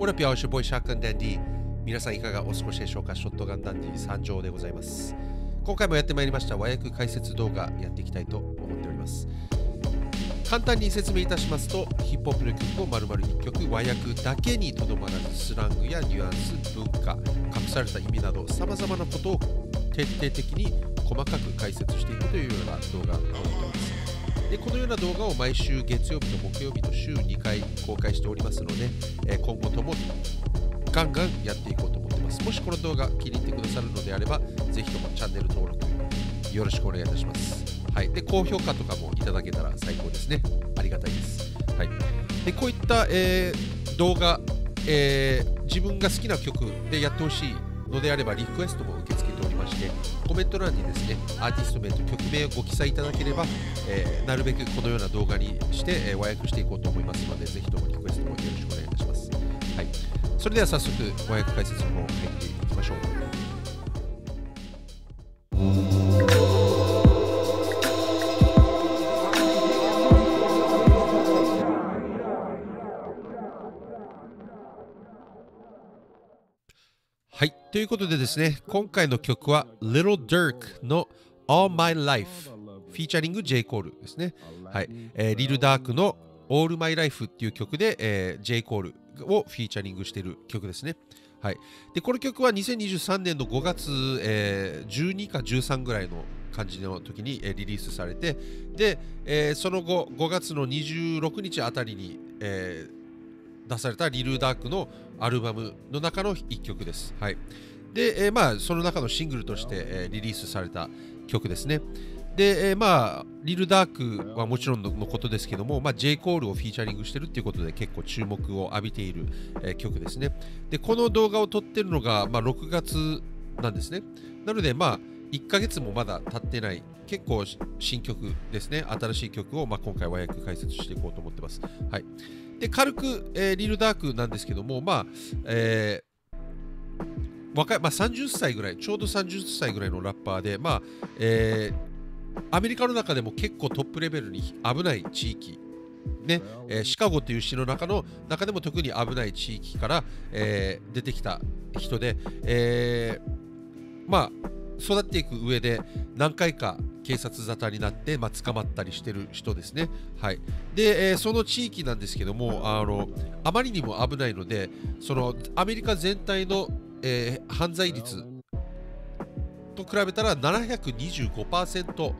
俺はピアウシュボイシャークンデンディ。皆さんいかがお過ごしでしょうかショットガンダンディ参上でございます。今回もやってまいりました和訳解説動画やっていきたいと思っております。簡単に説明いたしますと、ヒップホップの曲を丸々1曲、和訳だけにとどまらず、スラングやニュアンス、文化、隠された意味など、様々なことを徹底的に細かく解説していくというような動画となっております。でこのような動画を毎週月曜日と木曜日と週2回公開しておりますので、え今後ともガンガンやっていこうと思ってますもしこの動画気に入ってくださるのであればぜひともチャンネル登録よろしくお願いいたしますはい、で高評価とかもいただけたら最高ですね。ありがたいです。はい、でこういった、えー、動画、えー、自分が好きな曲でやってほしいのであればリクエストも受け付けておりまして、コメント欄にですねアーティスト名と曲名をご記載いただければ、えー、なるべくこのような動画にして、えー、和訳していこうと思いますのでぜひともリクエストもよろしくお願いいたします、はい、それでは早速和訳解説の方入っていきましょうということでですね、今回の曲は Little Dirk の All My Life フィーチャリング J. コールですね。はい。えー、リル・ダークの All My Life っていう曲で、えー、J. コールをフィーチャリングしている曲ですね。はい。で、この曲は2023年の5月、えー、12か13ぐらいの感じの時に、えー、リリースされて、で、えー、その後5月の26日あたりに、えー、出されたリル・ダークのアルバムの中の1曲です。はい、で、えー、まあその中のシングルとして、えー、リリースされた曲ですね。で、えー、まあリル・ダークはもちろんのことですけども、まあ、J. コールをフィーチャリングしてるっていうことで結構注目を浴びている、えー、曲ですね。で、この動画を撮ってるのが、まあ、6月なんですね。なので、まあ1ヶ月もまだ経ってない結構新曲ですね新しい曲を、まあ、今回和訳解説していこうと思ってます。はいで軽く、えー、リルダークなんですけども、まあえー、若いまあ、30歳ぐらい、ちょうど30歳ぐらいのラッパーで、まあえー、アメリカの中でも結構トップレベルに危ない地域、ねえー、シカゴという市の中の中でも特に危ない地域から、えー、出てきた人で、えー、まあ育っていく上で何回か警察沙汰になって、まあ、捕まったりしてる人ですね。はい、で、えー、その地域なんですけどもあのあまりにも危ないのでそのアメリカ全体の、えー、犯罪率と比べたら725%、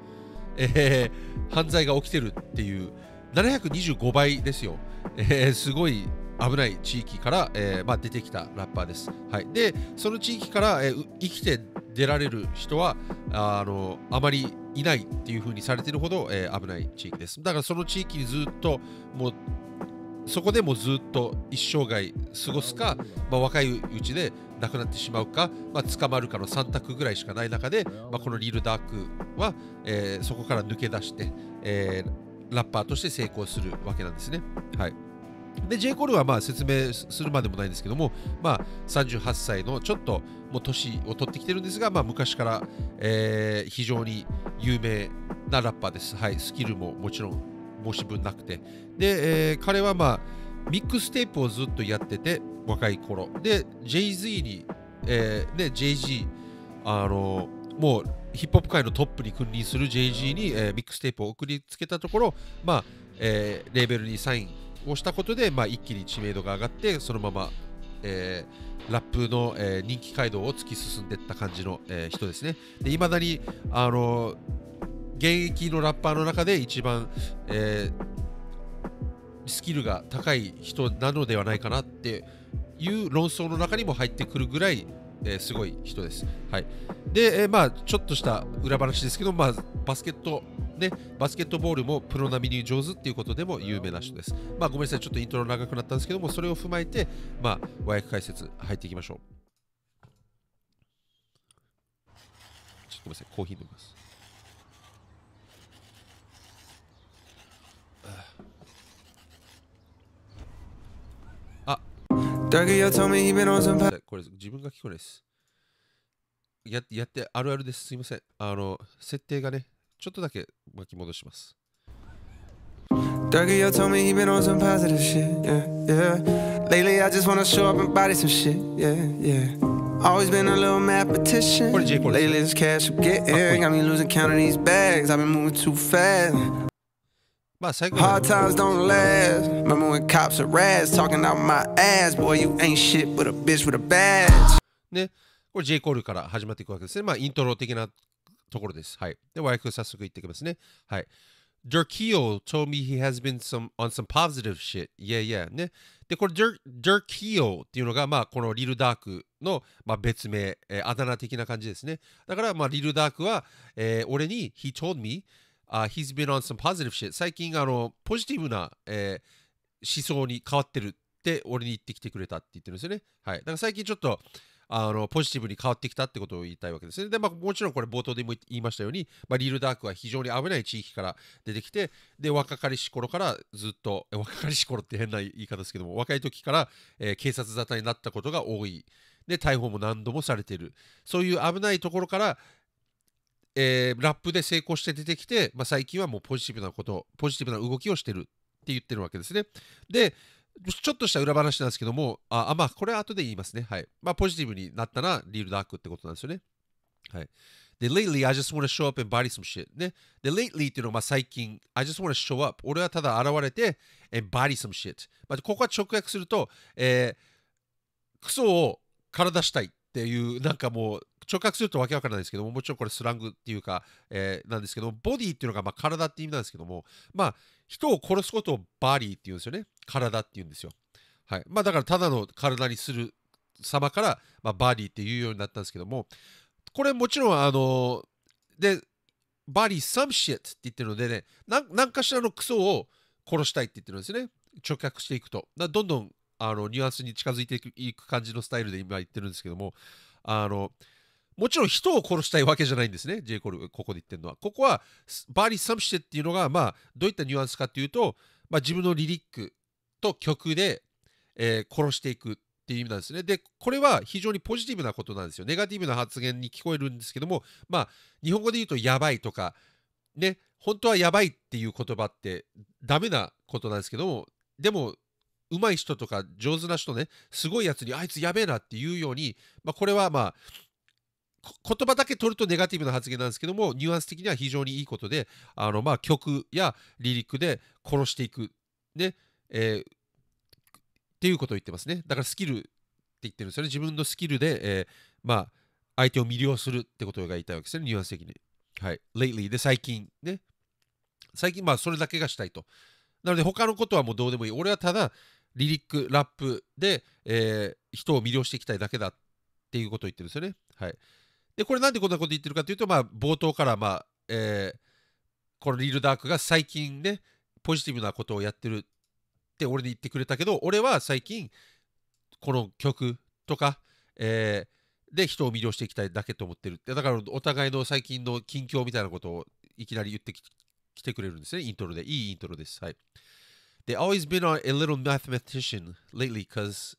えー、犯罪が起きてるっていう725倍ですよ。えー、すごい危ない地域から、えーまあ、出てきたラッパーです。はい、でその地域から、えー、生きて出られる人はあのあまりいないっていう風にされてるほど、えー、危ない地域です。だからその地域にずっともうそこでもずっと一生涯過ごすか、まあ、若いうちで亡くなってしまうか、まあ、捕まるかの3択ぐらいしかない中で、まあ、このリール・ダークは、えー、そこから抜け出して、えー、ラッパーとして成功するわけなんですね。はいで J. コールはまあ説明するまでもないんですけども、まあ、38歳のちょっともう年を取ってきてるんですが、まあ、昔から、えー、非常に有名なラッパーです、はい、スキルももちろん申し分なくてで、えー、彼は、まあ、ミックステープをずっとやってて若い頃で j z に、えーね、JG あのもうヒップホップ界のトップに君臨する JG に、えー、ミックステープを送りつけたところ、まあえー、レーベルにサインをしたことで、まあ、一気に知名度が上がってそのまま、えー、ラップの、えー、人気街道を突き進んでいった感じの、えー、人ですね。で未だに、あの現役のラッパーの中で一番、えー、スキルが高い人なのではないかなっていう論争の中にも入ってくるぐらいえー、すごい人です。はい、で、えー、まあ、ちょっとした裏話ですけど、まあ、バスケット、ね、バスケットボールもプロ並みに上手っていうことでも有名な人です。まあ、ごめんなさい、ちょっとイントロ長くなったんですけども、それを踏まえて、まあ、和訳解説入っていきましょう。ちょっとごめんなさい、コーヒー飲みます。これ自分が聞こえないです。ややってあるあるです。すいません。あの、設定がね、ちょっとだけ巻き戻します。Dougie, yo told me he been on some positive shit, yeah, yeah. Lately, I just wanna show up and body some shit, yeah, yeah. Always been a little mathematician. Lately, this cash I'm getting got me losing count of these bags. I've been moving too fast. Hard times don't last. Remember when cops harassed, talking out my ass. Boy, you ain't shit but a bitch with a badge. ね、これ J コールから始まっていくわけですね。まあ、イントロ的なところです。はい。で、和訳早速いってきますね。はい。Durkio told me he has been some on some positive shit. Yeah, yeah. ね。で、これ Dur Durkio っていうのが、まあ、このリルダークの、まあ、別名、えー、あだ名的な感じですね。だから、まあ、リルダークは、えー、俺に、he told me uh, he's been on some positive shit 最近あのポジティブな、えー、思想に変わってるって俺に言ってきてくれたって言ってるんですよねはいだから最近ちょっとあのポジティブに変わってきたってことを言いたいわけですね。で、まあ、もちろんこれ冒頭でも言いましたように、まあ、リールダークは非常に危ない地域から出てきて、で、若かりし頃からずっと、若かりし頃って変な言い方ですけども、若い時から、えー、警察沙汰になったことが多い。で、逮捕も何度もされている。そういう危ないところから、えー、ラップで成功して出てきて、まあ、最近はもうポジティブなことポジティブな動きをしてるって言ってるわけですねでちょっとした裏話なんですけどもああまあこれは後で言いますねはいまあポジティブになったらリールダークってことなんですよねはいで lately I just wanna show up and body some shit ねで lately っていうのはまあ最近 I just wanna show up 俺はただ現れて and body some shit、まあ、ここは直訳すると、えー、クソを体したいっていうなんかもう直訳するとわけわからないですけどももちろんこれスラングっていうか、えー、なんですけどボディっていうのがまあ体って意味なんですけどもまあ人を殺すことをバディっていうんですよね体っていうんですよはいまあだからただの体にする様から、まあ、バディっていうようになったんですけどもこれもちろんあのー、でバディ some shit って言ってるのでね何かしらのクソを殺したいって言ってるんですね直訳していくとどんどんあのニュアンスに近づいていく感じのスタイルで今言ってるんですけどもあのもちろん人を殺したいわけじゃないんですね、J. コール、ここで言ってるのは。ここは、バーリー・サムシテっていうのが、まあ、どういったニュアンスかっていうと、まあ、自分のリリックと曲で、えー、殺していくっていう意味なんですね。で、これは非常にポジティブなことなんですよ。ネガティブな発言に聞こえるんですけども、まあ、日本語で言うと、やばいとか、ね、本当はやばいっていう言葉って、ダメなことなんですけども、でも、上手い人とか上手な人ね、すごいやつにあいつやべえなっていうように、まあ、これはまあ言葉だけ取るとネガティブな発言なんですけどもニュアンス的には非常にいいことであの、まあ、曲やリリックで殺していく、ねえー、っていうことを言ってますねだからスキルって言ってるんですよね自分のスキルで、えー、まあ、相手を魅了するってことが言いたいわけですねニュアンス的にはい lately で最近ね最近まあそれだけがしたいとなので他のことはもうどうでもいい俺はただリリックラップで、えー、人を魅了していきたいだけだっていうことを言ってるんですよねはいでこれなんでこんなこと言ってるかというと、まあ、冒頭から、まあえー、このリールダークが最近ねポジティブなことをやってるって俺に言ってくれたけど俺は最近この曲とか、えー、で人を魅了していきたいだけと思ってるってだからお互いの最近の近況みたいなことをいきなり言ってきてくれるんですねイントロでいいイントロですはい They always been a little mathematician lately because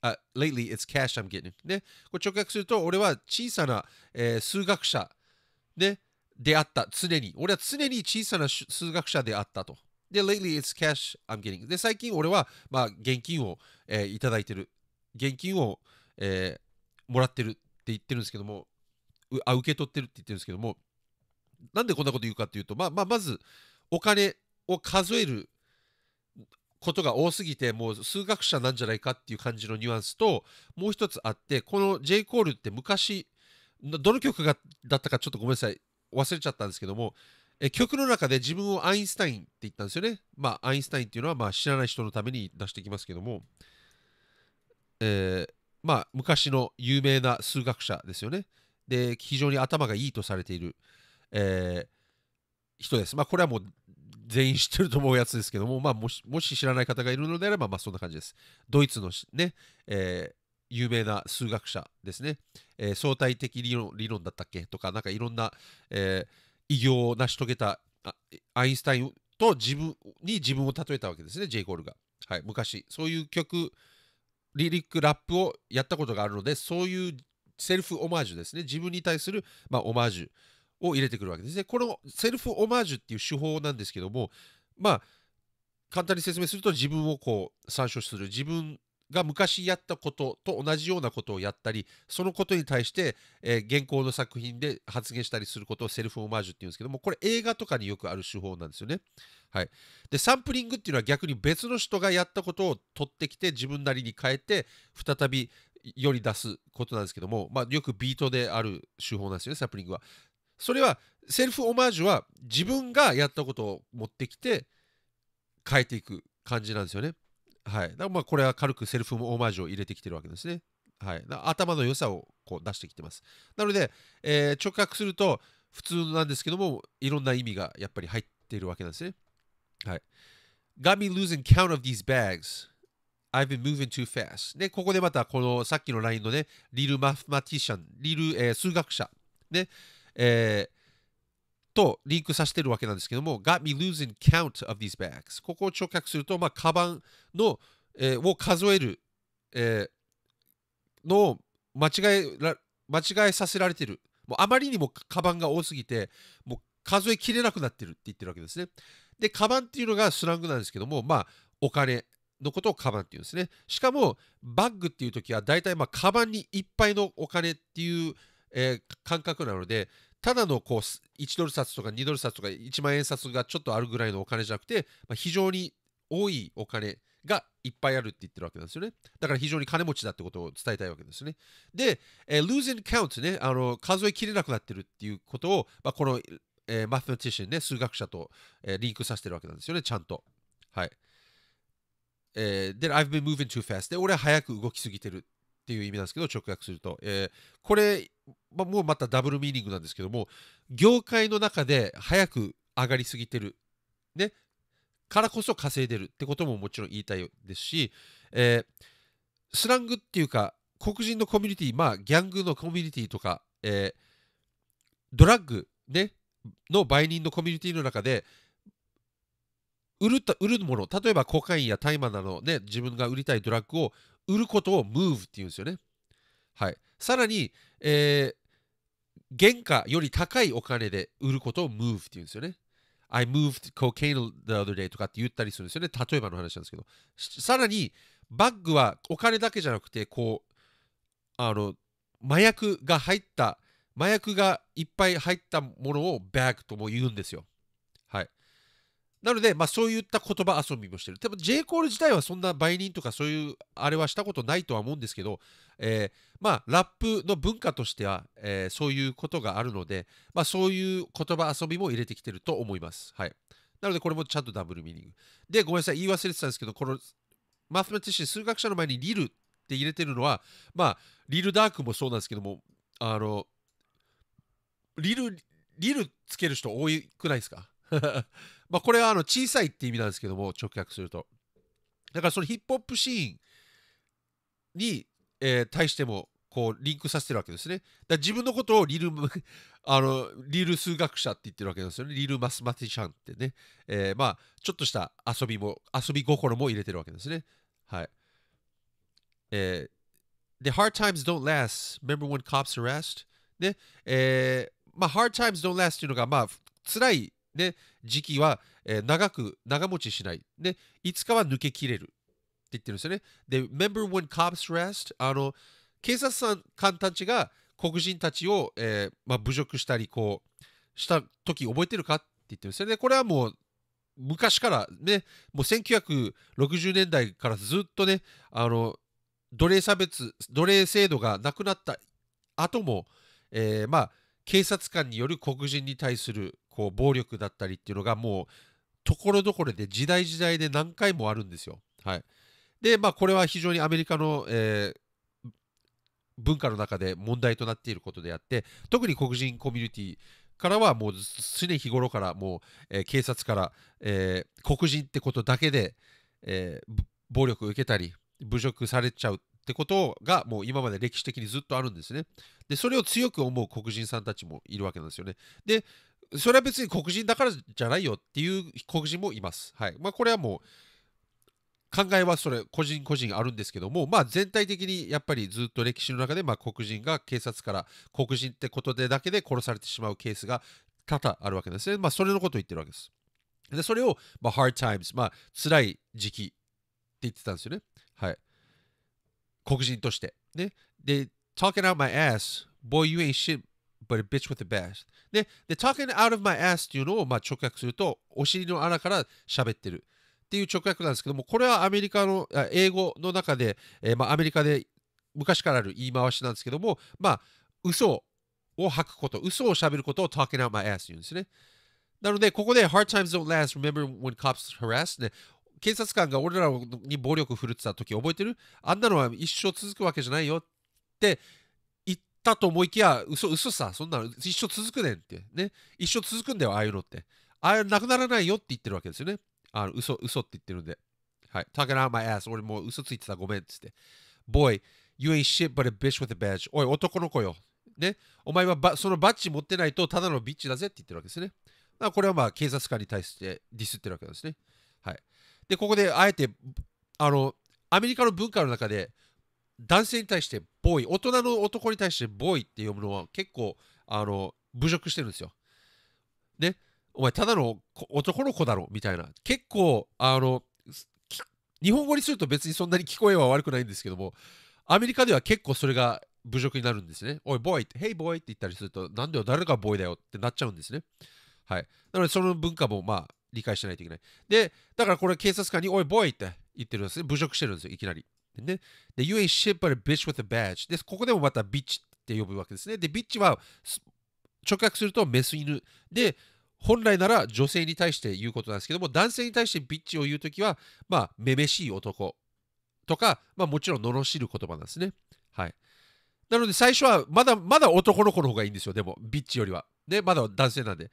あ、lately it's cash I'm getting ね、これ直訳すると俺は小さな、えー、数学者、ね、であった、常に。俺は常に小さな数学者であったと。で、lately it's cash I'm getting で、最近俺は、まあ、現金を、えー、いただいてる。現金を、えー、もらってるって言ってるんですけども、あ受け取ってるって言ってるんですけども、なんでこんなこと言うかっていうと、まあまあ、まずお金を数えることが多すぎてもう数学者なんじゃないかっていう感じのニュアンスともう一つあってこの J コールって昔どの曲がだったかちょっとごめんなさい忘れちゃったんですけどもえ曲の中で自分をアインスタインって言ったんですよねまあアインスタインっていうのはまあ知らない人のために出してきますけどもえまあ昔の有名な数学者ですよねで非常に頭がいいとされているえー、人ですまあこれはもう全員知ってると思うやつですけども、まあ、もしもし知らない方がいるのであれば、まあ、そんな感じです。ドイツのね、えー、有名な数学者ですね、えー、相対的理論理論だったっけとか、なんかいろんな、えー、偉業を成し遂げたアインスタインと自分に自分を例えたわけですね、ジェイ・コールが。はい、昔、そういう曲、リリック、ラップをやったことがあるので、そういうセルフオマージュですね、自分に対する、まあ、オマージュ。を入れてくるわけですね。このセルフオマージュっていう手法なんですけども、まあ、簡単に説明すると自分をこう参照する自分が昔やったことと同じようなことをやったりそのことに対して、えー、現行の作品で発言したりすることをセルフオマージュっていうんですけどもこれ映画とかによくある手法なんですよね。はい、でサンプリングっていうのは逆に別の人がやったことを取ってきて自分なりに変えて再びより出すことなんですけども、まあ、よくビートである手法なんですよねサンプリングは。それはセルフオマージュは自分がやったことを持ってきて変えていく感じなんですよね。はい、だからまあこれは軽くセルフオマージュを入れてきてるわけですね。はい、頭の良さをこう出してきてます。なので、えー、直角すると普通なんですけどもいろんな意味がやっぱり入っているわけなんですね。はい。Got me losing count of these bags. I've been moving too fast. で、ここでまたこのさっきのラインのね、リルマフマティシャン、リル、えー、数学者。ね、えー、とリンクさせてるわけなんですけども、got me losing count of these bags。ここを直訳すると、まあ、カバンの、えー、を数える、えー、のを間違えら間違えさせられてる。もうあまりにもカバンが多すぎて、もう数えきれなくなってるって言ってるわけですね。で、カバンっていうのがスラングなんですけども、まあ、お金のことをカバンっていうんですね。しかも、バッグっていう時は、大体、まあ、カバンにいっぱいのお金っていう、えー、感覚なので、ただのこう1ドル札とか2ドル札とか1万円札がちょっとあるぐらいのお金じゃなくて、まあ、非常に多いお金がいっぱいあるって言ってるわけなんですよね。だから非常に金持ちだってことを伝えたいわけですね。で、えー、losing count ね、あの数えきれなくなってるっていうことを、まあ、この、えー、マスマティシャンね、数学者と、えー、リンクさせてるわけなんですよね、ちゃんと。はい。えー、で、I've been moving too fast. で、俺は早く動きすぎてるっていう意味なんですけど直訳すると、えー、これ、ま、もうまたダブルミーニングなんですけども業界の中で早く上がりすぎてる、ね、からこそ稼いでるってことももちろん言いたいですし、えー、スラングっていうか黒人のコミュニティまあギャングのコミュニティとか、えー、ドラッグ、ね、の売人のコミュニティの中で売る売るもの例えばコカインや大麻など、ね、自分が売りたいドラッグを売ることをムーブっていうんですよね。はい、さらに、えー、原価より高いお金で売ることをムーブって言うんですよね。I moved cocaine the other day とかって言ったりするんですよね。例えばの話なんですけど。さらに、バッグはお金だけじゃなくて、こう、あの、麻薬が入った、麻薬がいっぱい入ったものをバッグとも言うんですよ。なので、まあ、そういった言葉遊びもしてる。でも J コール自体はそんな売人とかそういうあれはしたことないとは思うんですけど、えー、まあ、ラップの文化としては、えー、そういうことがあるので、まあ、そういう言葉遊びも入れてきてると思います。はい、なのでこれもちゃんとダブルミーニング。で、ごめんなさい、言い忘れてたんですけど、このマスマティシン、数学者の前にリルって入れてるのは、まあ、リルダークもそうなんですけども、あの、リル、リルつける人多くないですかまあ、これはあの小さいって意味なんですけども直訳するとだからそのヒップホップシーンに、えー、対してもこうリンクさせてるわけですねだ自分のことをリル あのリル数学者って言ってるわけですよねリルマスマティシャンってね、えー、まあちょっとした遊びも遊び心も入れてるわけですねはいえー、で Hard times don't last remember when cops arrest ねえー、まあ Hard times don't last っていうのがまあ辛いで時期は、えー、長く長持ちしないでいつかは抜けきれるって言ってるんですよねで Remember when cops rest あの警察官たちが黒人たちを、えー、まあ、侮辱したりこうした時覚えてるかって言ってるんですよねこれはもう昔からねもう1960年代からずっとねあの奴隷差別奴隷制度がなくなった後も、えー、まあ警察官による黒人に対するこう暴力だったりっていうのがもうところどころで時代時代で何回もあるんですよ。はい、でまあこれは非常にアメリカの、えー、文化の中で問題となっていることであって特に黒人コミュニティからはもう常日頃からもう、えー、警察から、えー、黒人ってことだけで、え暴力を受けたり侮辱されちゃうってことがもう今まで歴史的にずっとあるんですね。でそれを強く思う黒人さんたちもいるわけなんですよね。でそれは別に黒人だからじゃないよっていう黒人もいます。はいまあ、これはもう考えはそれ個人個人あるんですけども、まあ、全体的にやっぱりずっと歴史の中でまあ黒人が警察から黒人ってことでだけで殺されてしまうケースが多々あるわけですね。まあ、それのことを言ってるわけです。でそれを、まあ、hard times、まあ辛い時期って言ってたんですよね。はい。黒人として。ね。で、talking out my ass, boy, you ain't shit but a bitch with the b e s t で、で、talking out of my ass っていうのをまあ直訳すると、お尻の穴から喋ってるっていう直訳なんですけども、これはアメリカの、英語の中で、えー、まあアメリカで昔からある言い回しなんですけども、まあ、嘘を吐くこと、嘘を喋ることを talking out my ass っていうんですね。なので、ここで hard times don't last, remember when cops harass ね、警察官が俺らに暴力振るってた時覚えてるあんなのは一生続くわけじゃないよって、ったと思いきや、嘘、嘘さ、そんなの一生続くねんって。ね。一生続くんだよ、ああいうのって。ああいうなくならないよって言ってるわけですよね。あの、嘘、嘘って言ってるんで。はい。talking out my ass. 俺もう嘘ついてた、ごめんっつって。boy, you ain't shit but a bitch with a badge. おい、男の子よ。ね。お前はばそのバッジ持ってないとただのビッチだぜって言ってるわけですね。だからこれはまあ警察官に対してディスってるわけですね。はい。で、ここであえて、あの、アメリカの文化の中で、男性に対してボーイ、大人の男に対してボーイって読むのは結構、あの、侮辱してるんですよ。ね、お前ただの男の子だろみたいな。結構、あの、日本語にすると別にそんなに聞こえは悪くないんですけども、アメリカでは結構それが侮辱になるんですね。おい、ボーイって、ヘイボーイって言ったりすると、なんでよ、誰がボーイだよってなっちゃうんですね。はい。なので、その文化もまあ、理解しないといけない。で、だからこれ警察官に、おい、ボーイって言ってるんですね。侮辱してるんですよ、いきなり。ね。で、You ain't shit but a bitch with a badge。で、ここでもまたビッチって呼ぶわけですね。で、ビッチは直訳するとメス犬。で、本来なら女性に対して言うことなんですけども、男性に対してビッチを言うときは、まあ、めめしい男とか、まあ、もちろん罵る言葉なんですね。はい。なので最初はまだまだ男の子の方がいいんですよ、でも、ビッチよりは。ね、まだ男性なんで。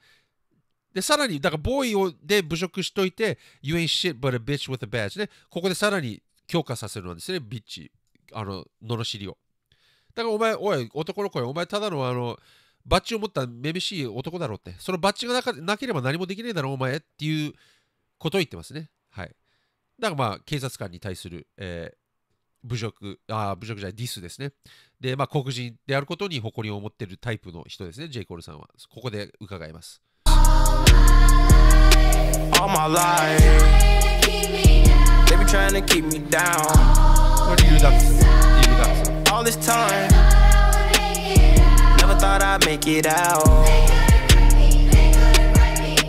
で、さらに、だから、ボーイをで侮辱しといて、You ain't shit but a bitch with a badge ね。ここでさらに強化させるのはですね、ビッチ、あの、罵りを。だからお前、おい、男の声、お前ただのあの、バッジを持っためめしい男だろうって、そのバッジがなかなければ何もできねえだろ、お前っていうことを言ってますね。はい。だからまあ、警察官に対する、えー、侮辱、あ侮辱じゃない、ディスですね。で、まあ、黒人であることに誇りを持ってるタイプの人ですね、ジェイ・コールさんは。ここで伺います。All my life. They be trying to keep me down. What do you got? You got all this time. Never thought I'd make it out.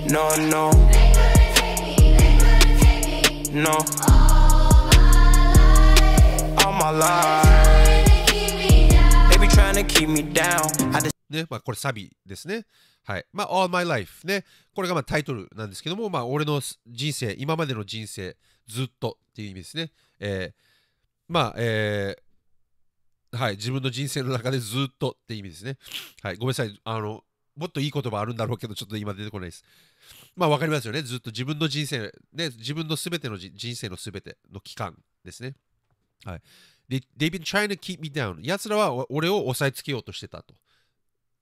No, no. No. All my life. They be trying to keep me down. I just ね、まあ、これサビですね。はい。まあ、All My Life ね。これがまあタイトルなんですけども、まあ、俺の人生、今までの人生ずっとっていう意味ですね。えー、まあ、えー、はい、自分の人生の中でずっとって意味ですね。はい、ごめんなさい。あの、もっといい言葉あるんだろうけど、ちょっと今出てこないです。まあ、わかりますよね。ずっと自分の人生、ね、自分のすべての人生のすべての期間ですね。はい。で、デイ y they've been trying to keep me down. らは俺を押さえつけようとしてたと。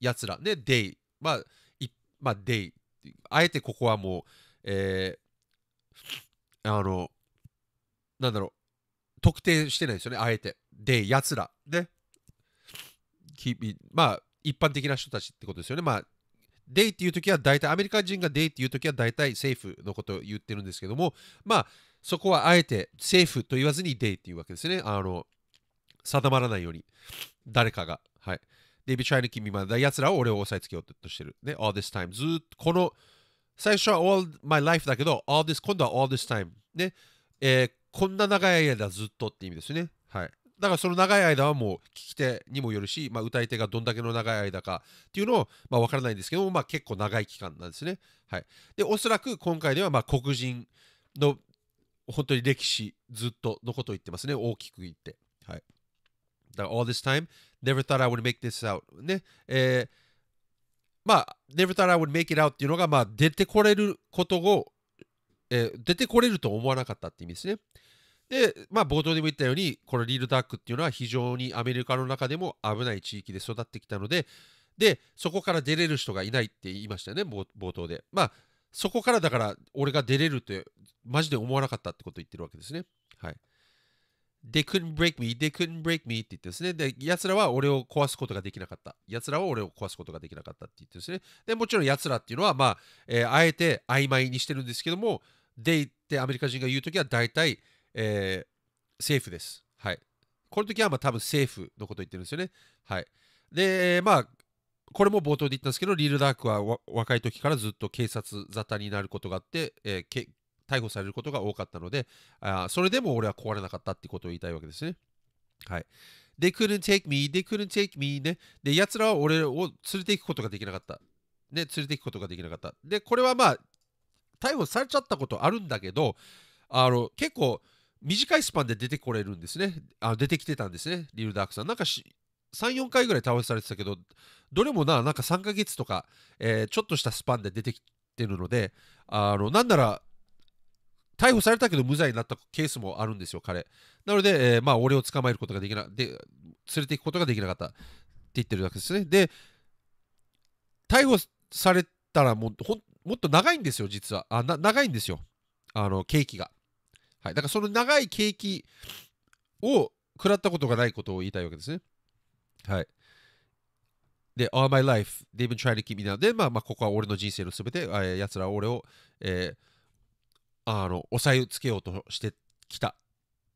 やつら。ね、they。まあ、いまあ、they。あえてここはもう、えー、あの、なんだろう特定してないですよねあえてでやつらねまあ一般的な人たちってことですよねまあデイっていう時は大体アメリカ人がデイっていう時は大体政府のことを言ってるんですけどもまあそこはあえて政府と言わずにデイっていうわけですねあの定まらないように誰かがはいデイビー・チャイの君まだやつらを俺を押さえつけようとしてるね all this time ずっとこの最初は all my life だけど all this 今度は all this time ねえーこんな長い間ずっとって意味ですね。はい。だからその長い間はもう聞き手にもよるし、まあ、歌い手がどんだけの長い間かっていうのを、まあ、分からないんですけども、まあ、結構長い期間なんですね。はい、でおそらく今回ではまあ黒人の本当に歴史ずっとのことを言ってますね大きく言って。はい、だから All this time, never thought I would make this out. ね、えー、まあ never thought I would make it out っていうのが、まあ、出てこれることを、えー、出てこれると思わなかったって意味ですね。で、まあ、冒頭でも言ったように、このリールダックっていうのは非常にアメリカの中でも危ない地域で育ってきたので、で、そこから出れる人がいないって言いましたよね、冒頭で。まあ、そこからだから、俺が出れるって、マジで思わなかったってことを言ってるわけですね。はい。They couldn't break me, they couldn't break me って言ってですね。で、奴らは俺を壊すことができなかった。奴らは俺を壊すことができなかったって言ってですね。で、もちろん奴らっていうのは、まあ、えー、あえて曖昧にしてるんですけども、they ってアメリカ人が言うときは大体、えー、セーフです。はい。この時はまあ多分セーフのこと言ってるんですよね。はい。で、まあ、これも冒頭で言ったんですけど、リールダークは若い時からずっと警察沙汰になることがあって、えー、け逮捕されることが多かったのであ、それでも俺は壊れなかったってことを言いたいわけですね。はい。They couldn't take me, they couldn't take me ね。で、奴らは俺を連れて行くことができなかった。ね、連れて行くことができなかった。で、これはまあ、逮捕されちゃったことあるんだけど、あの、結構、短いスパンで出てこれるんですねあ出てきてたんですねリル・ダークさんなんか34回ぐらい倒されてたけどどれもななんか3ヶ月とか、えー、ちょっとしたスパンで出てきてるのであのなんなら逮捕されたけど無罪になったケースもあるんですよ彼なので、えー、まあ俺を捕まえることができなで連れていくことができなかったって言ってるわけですねで逮捕されたらもうもっと長いんですよ実はあ長いんですよあの刑期がはい、だからその長い景気を食らったことがないことを言いたいわけですね。はい。で、all my life, they've been trying to keep me down. で、まあ、まあ、ここは俺の人生のすべて、やつらは俺を、えー、あの、押さえつけようとしてきたって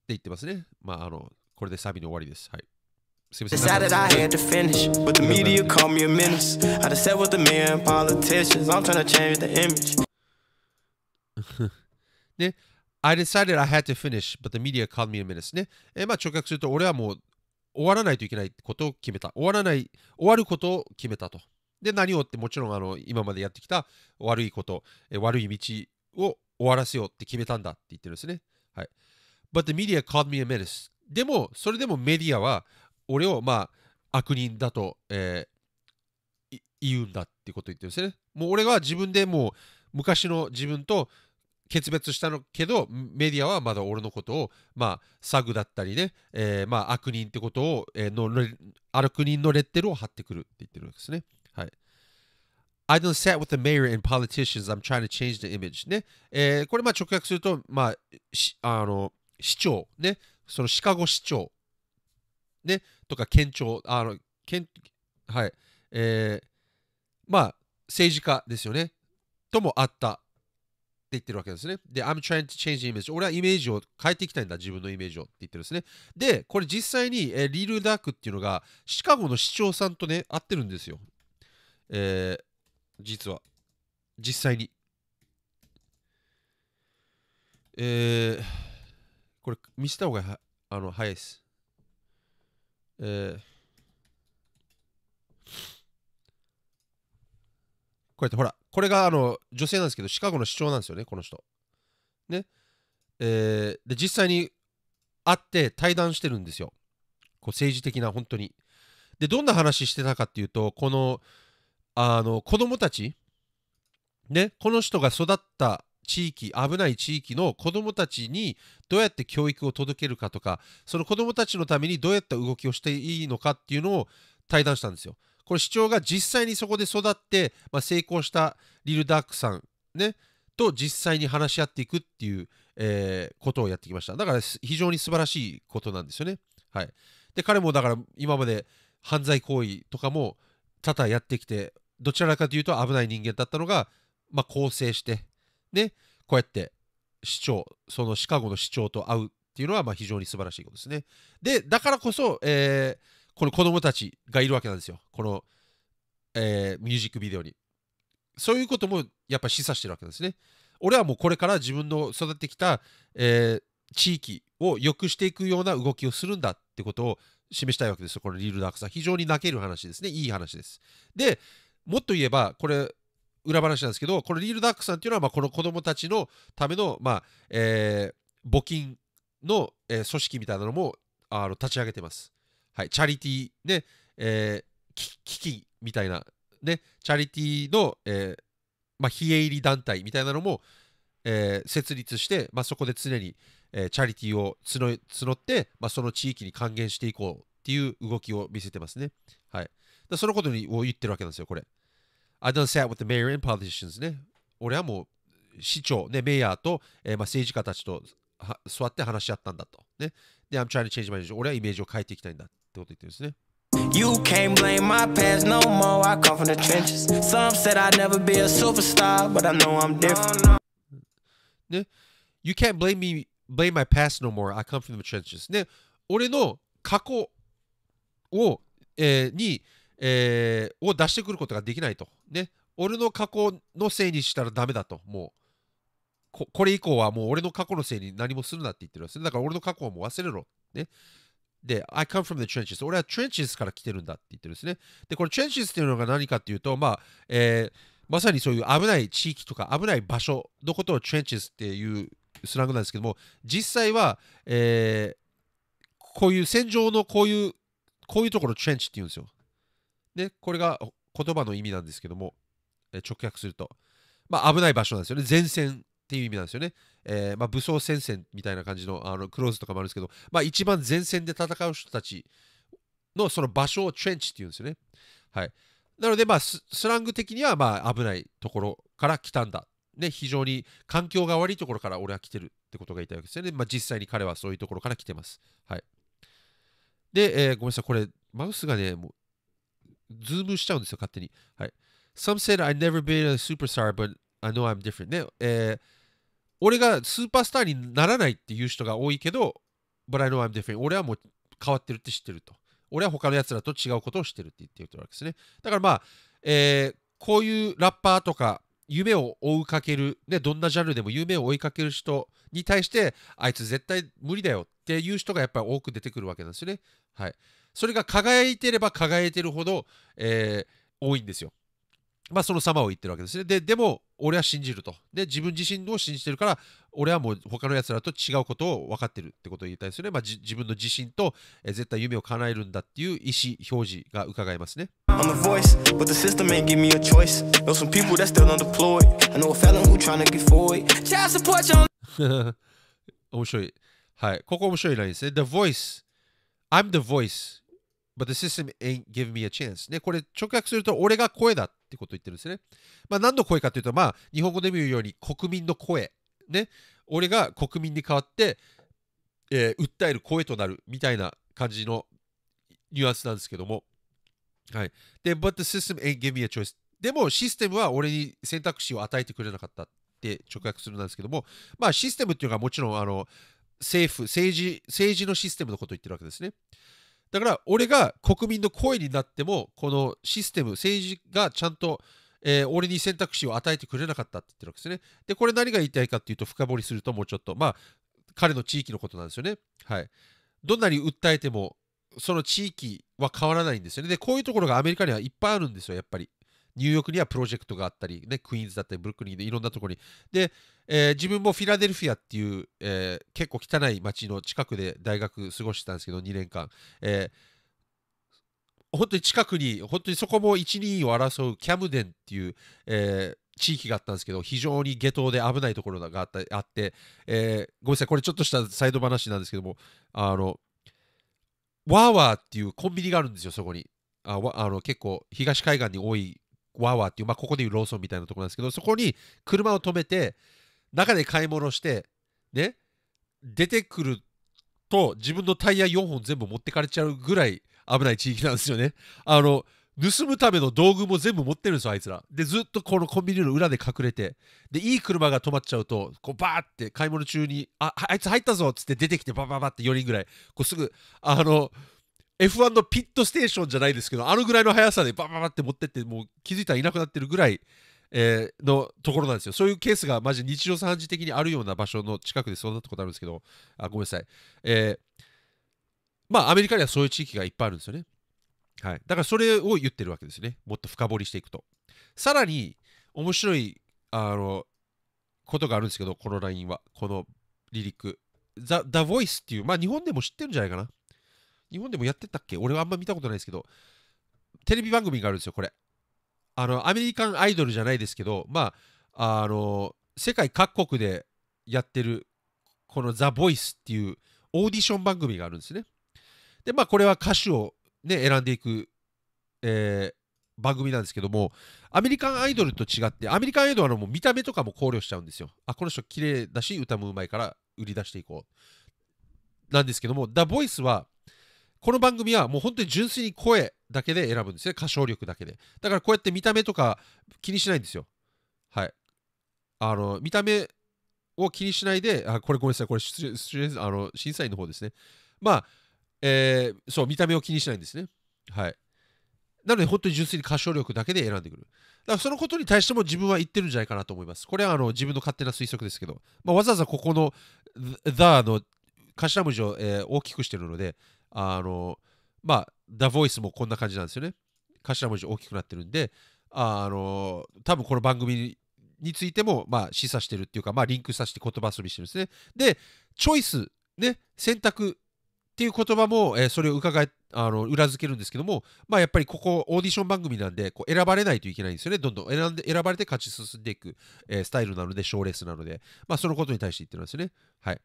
言ってますね。まあ、あの、これでサビの終わりです。はい。すみません。Decided I had to finish, but the media called me a menace. I just sat with the mayor and politicians. I'm trying to change the image. ね。I decided I had to finish, but the media called me a menace ね。えー、まあ直訳すると、俺はもう終わらないといけないことを決めた。終わらない、終わることを決めたと。で、何をってもちろんあの今までやってきた悪いこと、えー、悪い道を終わらせようって決めたんだって言ってるんですね。はい。But the media called me a menace. でも、それでもメディアは俺をまあ悪人だと、えー、言うんだってことを言ってるんですね。もう俺は自分でもう昔の自分と決別したのけどメディアはまだ俺のことをまあサグだったりね、えー、まあ悪人ってことを、えー、の悪人のレッテルを貼ってくるって言ってるわけですねはい I don't sat with the mayor and politicians. I'm trying to change the image. ね。えー、これまあ直訳すると、まあ、あの、市長、ね。そのシカゴ市長、ね。とか県庁、あの、県、はい。えー、まあ、政治家ですよね。ともあった言ってるわけですね。で、I'm trying to change image. 俺はイメージを変えていきたいんだ、自分のイメージをって言ってるんですね。で、これ実際に、えー、リル・ダークっていうのが、シカゴの市長さんとね、会ってるんですよ。えー、実は。実際に。えー、これ見せた方があの早いです。えー、こうやってほら、これがあの女性なんですけどシカゴの市長なんですよねこの人。ね。えー、で実際に会って対談してるんですよ。こう政治的な本当に。でどんな話してたかっていうとこのあの子供たちねこの人が育った地域危ない地域の子どもたちにどうやって教育を届けるかとかその子どもたちのためにどうやった動きをしていいのかっていうのを対談したんですよ。これ市長が実際にそこで育って、まあ、成功したリル・ダークさん、ね、と実際に話し合っていくっていう、えー、ことをやってきました。だから非常に素晴らしいことなんですよね。はい、で彼もだから今まで犯罪行為とかも多々やってきてどちらかというと危ない人間だったのが、まあ、更生して、ね、こうやって市長そのシカゴの市長と会うっていうのはまあ非常に素晴らしいことですね。でだからこそ、えーこの子供たちがいるわけなんですよこの、えー、ミュージックビデオにそういうこともやっぱ示唆してるわけですね俺はもうこれから自分の育ってきた、えー、地域を良くしていくような動きをするんだってことを示したいわけですよこのリールダークさん非常に泣ける話ですねいい話ですでもっと言えばこれ裏話なんですけどこのリールダークさんっていうのはまあこの子供たちのための、まあえー、募金の、えー、組織みたいなのもあの立ち上げてます。はい、チャリティーで、えー、危機みたいな、ね、チャリティーの、えーまあ、非営利団体みたいなのも、えー、設立して、まあ、そこで常に、えー、チャリティーを募募って、まあ、その地域に還元していこうっていう動きを見せてますね。はい、だそのことにを言ってるわけなんですよ、これ。I d o n t sat with the mayor and politicians ね。俺はもう市長、ね、メイヤーと、えーまあ、政治家たちとは座って話し合ったんだと。ね、で、I'm trying to change my image. 俺はイメージを変えていきたいんだ。こと言ってるんですね。You can't blame my past no more. I come from the trenches. Some said I'd never be a superstar, but I know I'm different. ね、You can't blame me, blame my past no more. I come from the trenches. ね、俺の過去を、えー、に、えー、を出してくることができないと。ね、俺の過去のせいにしたらダメだと。もうこ、これ以降はもう俺の過去のせいに何もするなって言ってるんですね。だから俺の過去はもう忘れろ。ね。で、I come from the trenches. 俺は trenches から来てるんだって言ってるんですね。で、これ trenches っていうのが何かっていうと、まあ、えー、まさにそういう危ない地域とか危ない場所のことを trenches っていうスラングなんですけども、実際は、えー、こういう戦場のこういう、こういうところ trench って言うんですよ。ね、これが言葉の意味なんですけども、え直訳すると、まあ危ない場所なんですよね。前線っていう意味なんですよね。えー、まあ、武装戦線みたいな感じのあのクローズとかもあるんですけど、まあ、一番前線で戦う人たちのその場所をトレンチっていうんですよね。はい、なので、まあス、スラング的にはまあ危ないところから来たんだ。ね、非常に環境が悪いところから俺は来てるってことが言いたいわけですよね。まあ、実際に彼はそういうところから来てます。はい、で、えー、ごめんなさい、これ、マウスがね、もう、ズームしちゃうんですよ、勝手に。はい。Some said I never been a superstar, but I know I'm different. ね、えー俺がスーパースターにならないっていう人が多いけど、But I know I'm different. 俺はもう変わってるって知ってると。俺は他のやつらと違うことをしてるって言ってるわけですね。だからまあ、えー、こういうラッパーとか、夢を追いかける、ね、どんなジャンルでも夢を追いかける人に対して、あいつ絶対無理だよっていう人がやっぱり多く出てくるわけなんですよね。はい。それが輝いてれば輝いてるほど、えー、多いんですよ。まあ、その様を言ってるわけですね。で、でも、俺は信じると。で、自分自身を信じてるから、俺はもう他のやつらと違うことを分かっているってことを言いたいですよね。まあ、自分の自信と、絶対夢を叶えるんだっていう意思表示が伺いますね。面白い。はい。ここ面白いライですね。The voice.I'm the voice.But the system ain't giving me a chance. ね。これ直訳すると俺が声だっってことを言ってるんですね。まあ、何の声かというと、まあ、日本語で見言うように国民の声。ね。俺が国民に代わって、えー、訴える声となるみたいな感じのニュアンスなんですけども。はい。で、but the system ain't give me a choice. でも、システムは俺に選択肢を与えてくれなかったって直訳するんですけども、まあ、システムっていうのはもちろん、あの、政府、政治、政治のシステムのことを言ってるわけですね。だから俺が国民の声になってもこのシステム政治がちゃんと、えー、俺に選択肢を与えてくれなかったって言ってるわけですねでこれ何が言いたいかっていうと深掘りするともうちょっとまあ彼の地域のことなんですよねはいどんなに訴えてもその地域は変わらないんですよねでこういうところがアメリカにはいっぱいあるんですよやっぱりニューヨークにはプロジェクトがあったり、ね、クイーンズだったり、ブルックリンでいろんなところに。で、えー、自分もフィラデルフィアっていう、えー、結構汚い街の近くで大学過ごしてたんですけど、2年間。えー、本当に近くに、本当にそこも1、2位を争うキャムデンっていう、え地域があったんですけど、非常に下等で危ないところがあったあって、えごめんなさい、これちょっとしたサイド話なんですけども、あの、ワーワーっていうコンビニがあるんですよ、そこに。ああの結構東海岸に多いワワっていう、まあ、ここでいうローソンみたいなところなんですけど、そこに車を止めて、中で買い物して、ね、出てくると、自分のタイヤ4本全部持ってかれちゃうぐらい危ない地域なんですよね。あの、盗むための道具も全部持ってるんですよ、あいつら。で、ずっとこのコンビニの裏で隠れて、で、いい車が止まっちゃうと、こう、バーって買い物中に、あ、あいつ入ったぞっつって出てきて、バババって4人ぐらい、こう、すぐ、あの、F1 のピットステーションじゃないですけどあのぐらいの速さでバババって持ってってもう気づいたらいなくなってるぐらい、えー、のところなんですよそういうケースがマジ日常三次的にあるような場所の近くでそうなったことあるんですけどあごめんなさい、えー、まあアメリカにはそういう地域がいっぱいあるんですよねはい、だからそれを言ってるわけですね。もっと深掘りしていくと。さらに面白いあのことがあるんですけど、このラインは、このリリック。The, The Voice っていう、まあ日本でも知ってるんじゃないかな。日本でもやってたっけ俺はあんま見たことないですけど、テレビ番組があるんですよ、これ。あの、アメリカンアイドルじゃないですけど、まあ、あの、世界各国でやってる、このザ・ボイスっていうオーディション番組があるんですね。で、まあ、これは歌手をね、選んでいく、えー、番組なんですけども、アメリカンアイドルと違って、アメリカンアイドルはもう見た目とかも考慮しちゃうんですよ。あ、この人綺麗だし、歌もうまいから売り出していこう。なんですけども、ザ・ボイスは、この番組はもう本当に純粋に声だけで選ぶんですね歌唱力だけでだからこうやって見た目とか気にしないんですよはいあの見た目を気にしないであこれごめんなさいこれあの審査員の方ですねまあえー、そう見た目を気にしないんですねはいなので本当に純粋に歌唱力だけで選んでくるだからそのことに対しても自分は言ってるんじゃないかなと思いますこれはあの自分の勝手な推測ですけど、まあ、わざわざここの「the」の頭文字を、えー、大きくしてるのであのまあ The Voice もこんな感じなんですよね頭文字大きくなってるんであの多分この番組についても、まあ、示唆してるっていうか、まあ、リンクさせて言葉遊びしてるんですねでチョイスね選択っていう言葉も、えー、それを伺えあの裏付けるんですけども、まあ、やっぱりここオーディション番組なんでこう選ばれないといけないんですよねどんどん選んで選ばれて勝ち進んでいく、えー、スタイルなので賞レースなので、まあ、そのことに対して言ってるんですよね。はい、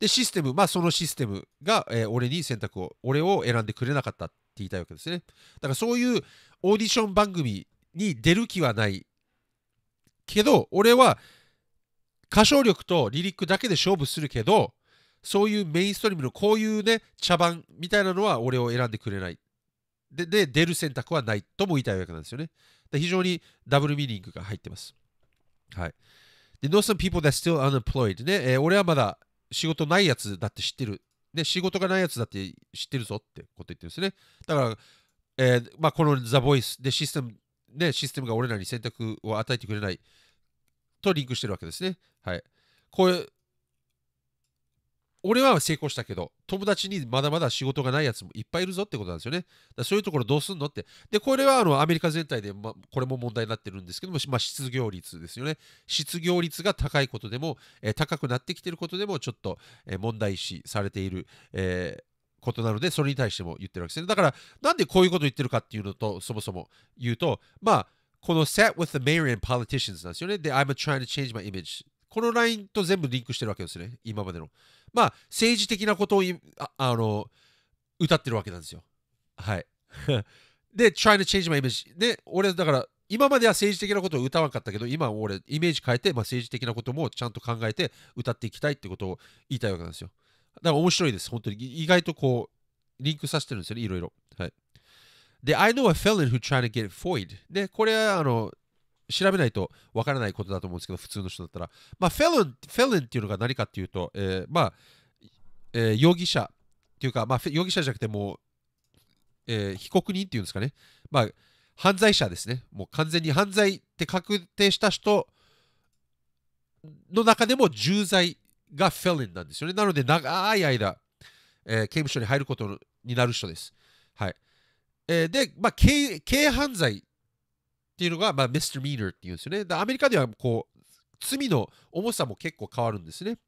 でシステム、まあ、そのシステムが、えー、俺に選択を俺を選んでくれなかったって言いたいわけですね。だからそういうオーディション番組に出る気はないけど俺は歌唱力とリリックだけで勝負するけどそういうメインストリームのこういうね、茶番みたいなのは俺を選んでくれない。で、で出る選択はないとも言いたいわけなんですよね。で非常にダブルミーニングが入ってます。はい。で、know some people that still unemployed ね、えー、俺はまだ仕事ないやつだって知ってる。ね、仕事がないやつだって知ってるぞってこと言ってるんですね。だから、えー、まあ、この The Voice でシステム、ね、システムが俺らに選択を与えてくれないとリンクしてるわけですね。はい。こういう俺は成功したけど、友達にまだまだ仕事がないやつもいっぱいいるぞってことなんですよね。だそういうところどうすんのって。で、これはあのアメリカ全体で、ま、これも問題になってるんですけども、まあ、失業率ですよね。失業率が高いことでも、えー、高くなってきてることでも、ちょっと、えー、問題視されている、えー、ことなので、それに対しても言ってるわけですね。だから、なんでこういうこと言ってるかっていうのと、そもそも言うと、まあ、この Sat with the Mayor and Politicians なんですよね。で、I'm trying to change my image。このラインと全部リンクしてるわけですね。今までの。まあ、政治的なことをああの歌ってるわけなんですよ。はい。で、trying to change my image。で、俺、だから、今までは政治的なことを歌わんかったけど、今俺、イメージ変えて、まあ、政治的なこともちゃんと考えて歌っていきたいってことを言いたいわけなんですよ。だから面白いです、本当に。意外とこう、リンクさせてるんですよね、いろいろ。はい。で、I know a felon who t r i n g to get void。で、これは、あの、調べないとわからないことだと思うんですけど、普通の人だったら。まあ、フェルン、フェルンっていうのが何かっていうと、えー、まあ、えー、容疑者っていうか、まあ、容疑者じゃなくてもう、えー、被告人っていうんですかね。まあ、犯罪者ですね。もう完全に犯罪って確定した人の中でも重罪がフェルンなんですよね。なので、長い間、えー、刑務所に入ることになる人です。はい。えー、で、まあ軽犯罪っていうのが、まあ、ミスミーナーっていうんですよね。アメリカではこう、罪の重さも結構変わるんですね。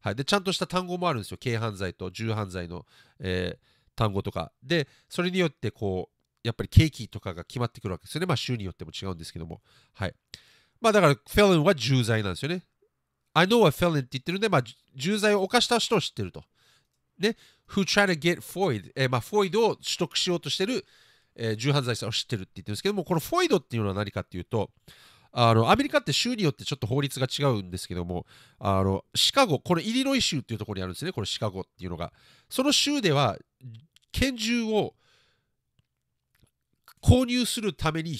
はい、でちゃんとした単語もあるんですよ。軽犯罪と重犯罪の、えー、単語とか。で、それによってこう、やっぱり刑期とかが決まってくるわけですよね。まあ、州によっても違うんですけども。はい。まあ、だから、フェルンは重罪なんですよね。I know a felon って言ってるんで、まあ、重罪を犯した人を知ってると。ね。Who try to get f o i d えー、まあ、void を取得しようとしてるえー、重犯罪者を知ってるって言ってるんですけどもこのフォイドっていうのは何かっていうとあのアメリカって州によってちょっと法律が違うんですけどもあのシカゴこれイリノイ州っていうところにあるんですねこれシカゴっていうのがその州では拳銃を購入するために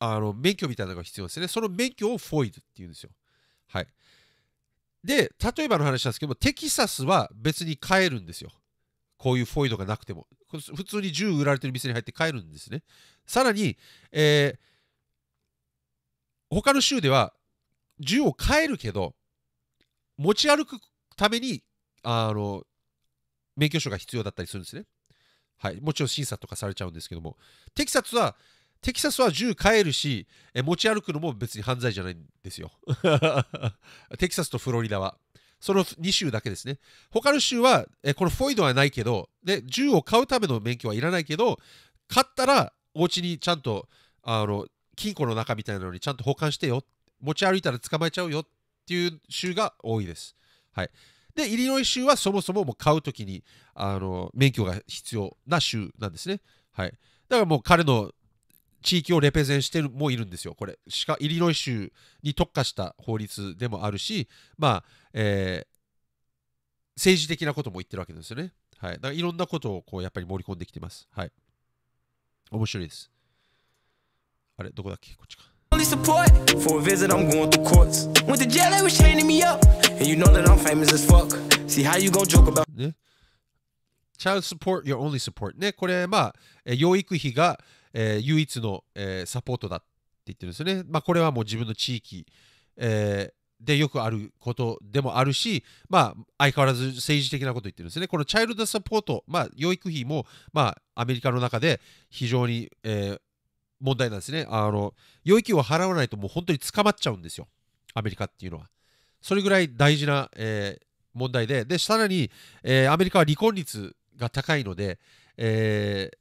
あの免許みたいなのが必要ですねその免許をフォイドっていうんですよはいで例えばの話なんですけどもテキサスは別に買えるんですよこういうフォイドがなくても普通に銃売られてる店に入って帰るんですねさらに、えー、他の州では銃を買えるけど持ち歩くためにあの免許証が必要だったりするんですねはい、もちろん審査とかされちゃうんですけども、テキサスは、テキサスは銃買えるし、え持ち歩くのも別に犯罪じゃないんですよ。テキサスとフロリダは。その2州だけですね。他の州は、えこのフォイドはないけど、で、銃を買うための免許はいらないけど、買ったら、お家にちゃんと、あの、金庫の中みたいなのにちゃんと保管してよ。持ち歩いたら捕まえちゃうよっていう州が多いです。はい。で、イリノイ州はそもそももう買うときに、あの、免許が必要な州なんですね。はい。だからもう彼の地域をレペゼンしてるもいるんですよ、これ。しかイリノイ州に特化した法律でもあるし、まあえー、政治的なことも言ってるわけですよね。はい、だからいろんなことをこうやっぱり盛り込んできてます。はい、面白いです。あれ、どこだっけこっちか。ね、Child support, your only support. ね、これ、まあ、養育費が、えー、唯一の、えー、サポートだって言ってるんですよね。まあ、これはもう自分の地域、えー、でよくあることでもあるし、まあ、相変わらず政治的なこと言ってるんですね。このチャイルドサポート、まあ、養育費も、まあ、アメリカの中で非常に、え問題なんですね。あの養育費を払わないともう本当に捕まっちゃうんですよ、アメリカっていうのは。それぐらい大事な、え問題で、で、さらに、えアメリカは離婚率が高いので、えー、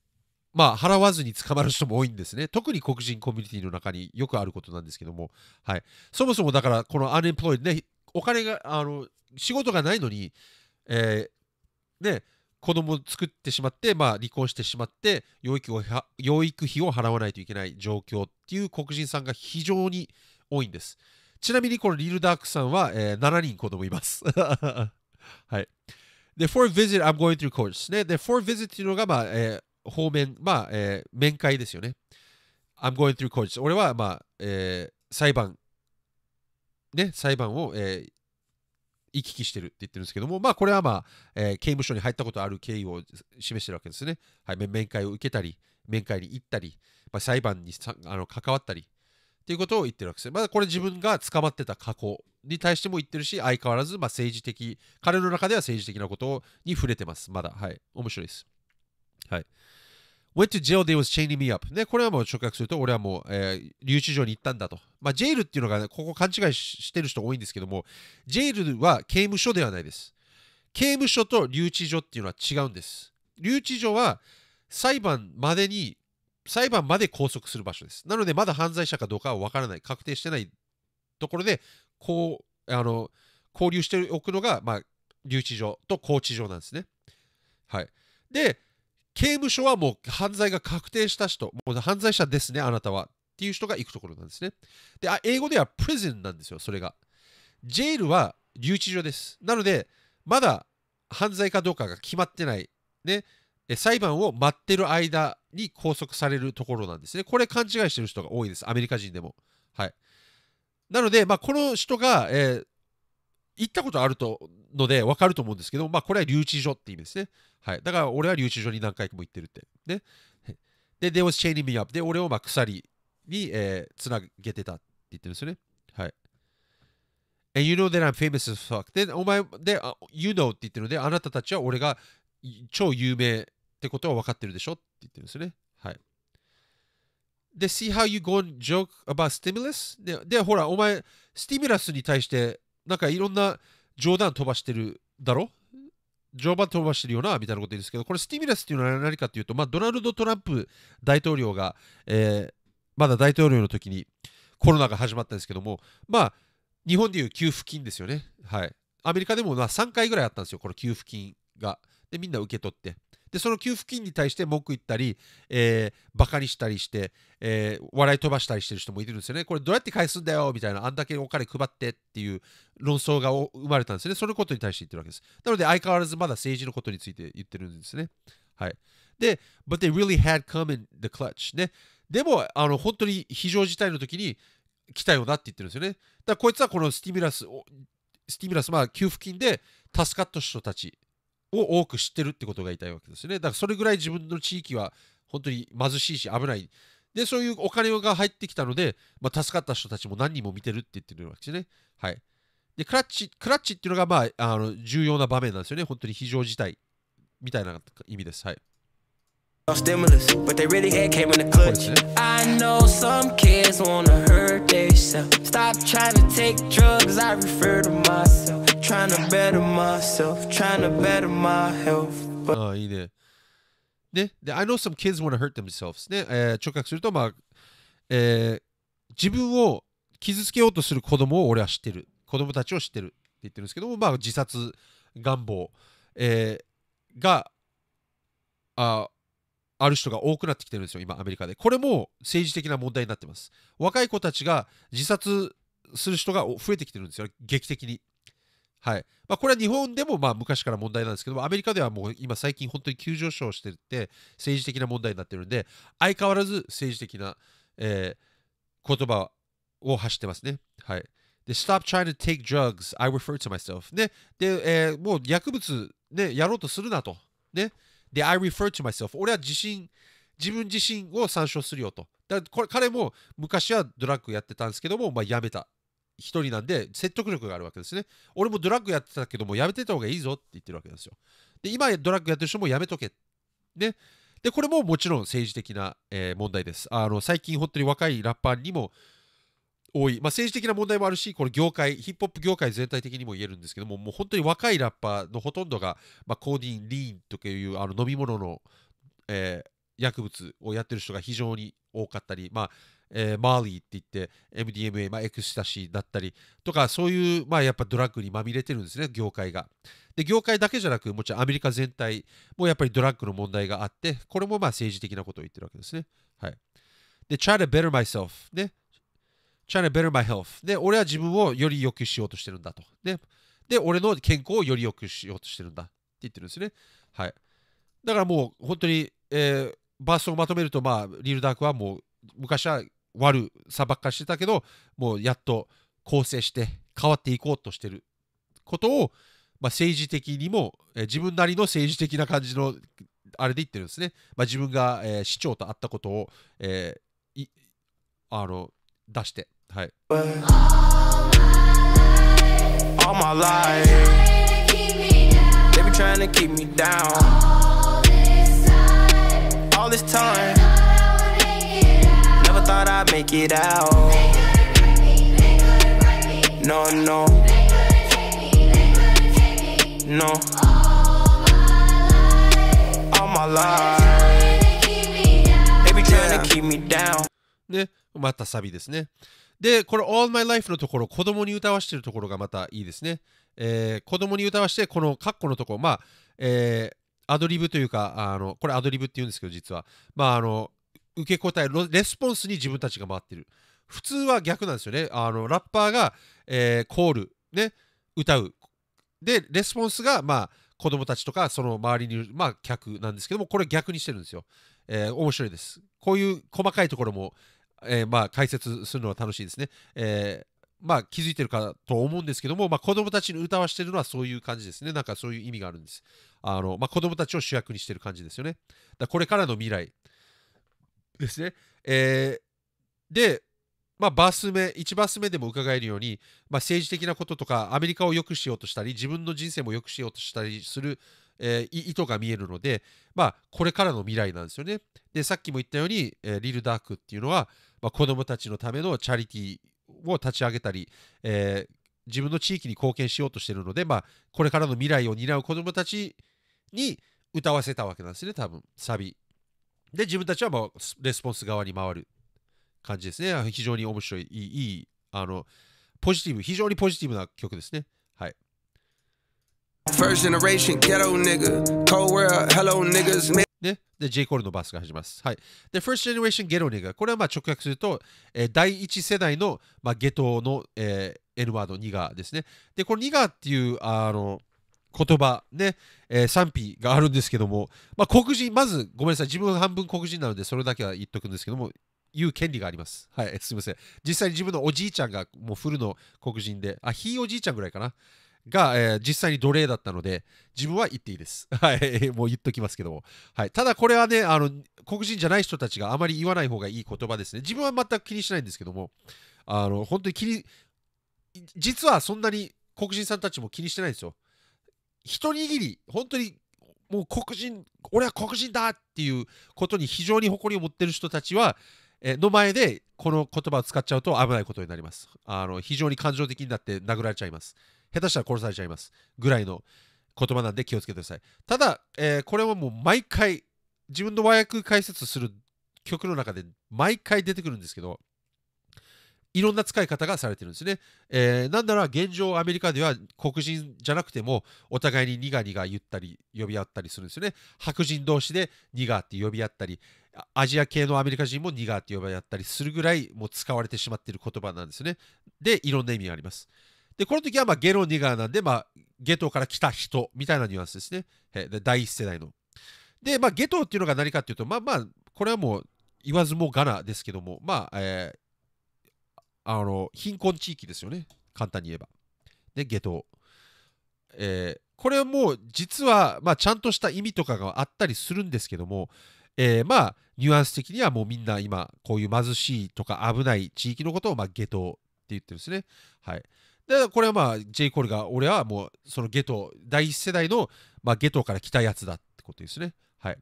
まあ、払わずに捕まる人も多いんですね。特に黒人コミュニティの中によくあることなんですけども、はい、そもそもだから、このアンエンプロイドね、お金が、あの仕事がないのに、えー、ね、子供を作ってしまって、まあ、離婚してしまって養育を養育費を払わないといけない状況っていう黒人さんが非常に多いんです。ちなみにこのリル・ダークさんは、えー、7人子供います。はい。で、for visit, I'm going through college ね。で、for visit っていうのが、まあ、えー、方面、まあ、えー、面会ですよね。I'm going through court. 俺は、まあ、えー、裁判、ね、裁判を、えー、行き来してるって言ってるんですけども、まあ、これは、まあえー、刑務所に入ったことある経緯を示してるわけですね。はい、面会を受けたり、面会に行ったり、まあ、裁判にあの関わったりっていうことを言ってるわけです。まだ、あ、これ自分が捕まってた過去に対しても言ってるし、相変わらず、まあ、政治的、彼の中では政治的なことに触れてます。まだ、はい、面白いです。はい。Went to jail, they was chaining me up. ね、これはもう直訳すると、俺はもう、えー、留置場に行ったんだと。まあ、ジェイルっていうのが、ね、ここ勘違いしてる人多いんですけども、ジェイルは刑務所ではないです。刑務所と留置所っていうのは違うんです。留置所は裁判までに、裁判まで拘束する場所です。なので、まだ犯罪者かどうかは分からない、確定してないところで、こう、あの、交流しておくのが、まあ、留置所と拘置所なんですね。はい。で、刑務所はもう犯罪が確定した人、もう犯罪者ですね、あなたは。っていう人が行くところなんですね。で、あ英語では prison なんですよ、それが。ジェイルは留置所です。なので、まだ犯罪かどうかが決まってない、ね、裁判を待ってる間に拘束されるところなんですね。これ勘違いしてる人が多いです、アメリカ人でも。はい。なので、まあ、この人が、えー、行ったことあるとので分かると思うんですけど、まあ、これは留置所って意味ですね。はい。だから俺は留置所に何回も行ってるって。ね。で、t h で、俺をまあ鎖に、えー、繋げてたって言ってるんですよね。はい。And you know that I'm famous as fuck. で、お前、で、you know って言ってるので、あなたたちは俺が超有名ってことは分かってるでしょって言ってるんですよね。はい。で、see how you go and joke about stimulus? で、でほら、お前、スティミラスに対してなんかいろんな冗談飛ばしてるだろ常談飛ばしてるよなみたいなこと言うんですけどこれスティミラスっていうのは何かっていうと、まあ、ドナルド・トランプ大統領が、えー、まだ大統領の時にコロナが始まったんですけどもまあ日本でいう給付金ですよねはいアメリカでもま3回ぐらいあったんですよこの給付金がでみんな受け取ってでその給付金に対して文句言ったり、えー、バカにしたりして、えー、笑い飛ばしたりしてる人もいるんですよねこれどうやって返すんだよみたいなあんだけお金配ってっていう論争が生まれたんですねそのことに対して言ってるわけですなので相変わらずまだ政治のことについて言ってるんですねはいで But they really had come in the clutch ねでもあの本当に非常事態の時に来たよなって言ってるんですよねだからこいつはこのスティミュラススティミュラスまあ給付金で助かった人たちを多く知ってるってことが言いたいわけですね。だからそれぐらい自分の地域は本当に貧しいし危ない。で、そういうお金が入ってきたので、まあ、助かった人たちも何人も見てるって言ってるわけですね。はい。で、クラッチ、クラッチっていうのが、まあ、あの重要な場面なんですよね。本当に非常事態みたいな意味です。はい。s t trying to better myself, trying to better my health. ああ、いいね。ね。で、I know some kids wanna hurt themselves. ね。えー、直訳すると、まあ、えー、自分を傷つけようとする子供を俺は知ってる。子供たちを知ってるって言ってるんですけども、まあ、自殺願望、えー、が、あ、ある人が多くなってきてるんですよ、今、アメリカで。これも政治的な問題になってます。若い子たちが自殺する人が増えてきてるんですよ、劇的に。はいまあ、これは日本でもまあ昔から問題なんですけどアメリカではもう今最近本当に急上昇してて政治的な問題になってるんで相変わらず政治的な、えー、言葉を発してますね。はい、で、Stop trying to take drugs, I refer to myself. ね、で、えー、もう薬物、ね、やろうとするなと。ね、で、I refer to myself. 俺は自信自分自身を参照するよと。だからこれ彼も昔はドラッグやってたんですけども、まあ、やめた人なんで説得力があるわけですね。俺もドラッグやってたけどもやめてた方がいいぞって言ってるわけですよ。で今ドラッグやってる人もやめとけ。ね。でこれももちろん政治的な、えー、問題です。あの最近本当に若いラッパーにも多い、まあ、政治的な問題もあるしこの業界ヒップホップ業界全体的にも言えるんですけどももう本当に若いラッパーのほとんどが、まあ、コーディンリーンというあの飲み物の、えー、薬物をやってる人が非常に多かったり、まあ、えー、マーリーって言って MDMA、まあ、エクスタシーだったりとかそういう、まあ、やっぱドラッグにまみれてるんですね業界が。で業界だけじゃなくもちろんアメリカ全体もやっぱりドラッグの問題があってこれもまあ政治的なことを言ってるわけですね。はい、で try to better myself ね try to better my health で俺は自分をより良くしようとしてるんだと。ね、で俺の健康をより良くしようとしてるんだって言ってるんですね。はい、だからもう本当に、えー、バースをまとめると、まあ、リールダークはもう昔は悪さばっかしてたけどもうやっと構成して変わっていこうとしてることを、まあ、政治的にも、えー、自分なりの政治的な感じのあれで言ってるんですね、まあ、自分が、えー、市長と会ったことを、えー、いあの出してはい。All my life, they be trying to keep me down. All this time, All this time. b a k it out. No, no. No. All my life. They be trying to keep me down. ね、またサビですね。で、これ All My Life のところ、子供に歌わしてるところがまたいいですね。えー、子供に歌わして、このカッコのところ、まあ、えー、アドリブというか、あのこれアドリブって言うんですけど、実は、まあ、あの、受け答えレスポンスに自分たちが回ってる普通は逆なんですよねあのラッパーが、えー、コール、ね、歌うでレスポンスがまあ子供たちとかその周りにいる、まあ、客なんですけどもこれ逆にしてるんですよ、えー、面白いですこういう細かいところも、えー、まあ、解説するのは楽しいですね、えーまあ、気づいてるかと思うんですけども、まあ、子供たちに歌わしてるのはそういう感じですね。なんかそういう意味があるんです。あのまあ、子供たちを主役にしてる感じですよね。だこれからの未来、ですね。えー、で、まあ、バス目、1バース目でも伺えるように、まあ、政治的なこととか、アメリカを良くしようとしたり、自分の人生も良くしようとしたりする、えー、意図が見えるので、まあ、これからの未来なんですよね。で、さっきも言ったように、えー、リル・ダークっていうのは、まあ、子どもたちのためのチャリティーを立ち上げたり、えー、自分の地域に貢献しようとしてるので、まあ、これからの未来を担う子どもたちに歌わせたわけなんですね、多分サビで、自分たちはもうレスポンス側に回る感じですね。非常に面白い、いい、いいあの、ポジティブ、非常にポジティブな曲ですね。はい。First generation ghetto nigga, cold world, hello niggas. ね、で、J. コールのバスが始まります。はい。で、First Generation Ghetto Nigga。これはまあ直訳すると、えー、第一世代の、まあ、ゲトの、えー、N ワード、ニガーですね。で、このニガーっていう、あの、言葉ね、えー、賛否があるんですけども、まあ、黒人まずごめんなさい自分半分黒人なのでそれだけは言っとくんですけども言う権利があります。はい、すみません。実際に自分のおじいちゃんがもうフルの黒人で、あ、ひいおじいちゃんぐらいかな。が、えー、実際に奴隷だったので、自分は言っていいです。はい、もう言っときますけども。はい、ただこれはねあの、黒人じゃない人たちがあまり言わない方がいい言葉ですね。自分は全く気にしないんですけども、あの本当に気に、実はそんなに黒人さんたちも気にしてないんですよ。一握り本当にもう黒人俺は黒人だっていうことに非常に誇りを持ってる人たちは、えの前でこの言葉を使っちゃうと危ないことになりますあの非常に感情的になって殴られちゃいます下手したら殺されちゃいますぐらいの言葉なんで気をつけてくださいただ、えー、これはもう毎回自分の和訳解説する曲の中で毎回出てくるんですけどいろんな使い方がされてるんですね。えー、なんなら現状アメリカでは黒人じゃなくてもお互いにニガニガ言ったり呼び合ったりするんですよね。白人同士でニガって呼び合ったりアジア系のアメリカ人もニガって呼び合ったりするぐらいもう使われてしまっている言葉なんですね。でいろんな意味があります。でこの時はまあゲロニガーなんで、まあ、ゲトから来た人みたいなニュアンスですね。えー、第一世代の。で、まあ、ゲトっていうのが何かっていうとまあまあこれはもう言わずもがなですけどもまあ、えーあの貧困地域ですよね簡単に言えば。で、下等。えー、これも実は、まあ、ちゃんとした意味とかがあったりするんですけども、えー、まあニュアンス的にはもうみんな今こういう貧しいとか危ない地域のことを、まあ、下等って言ってるんですね。はい、でこれはまあ J. コールが俺はもうその下等、第一世代の、まあ、ゲトから来たやつだってことですね。はい。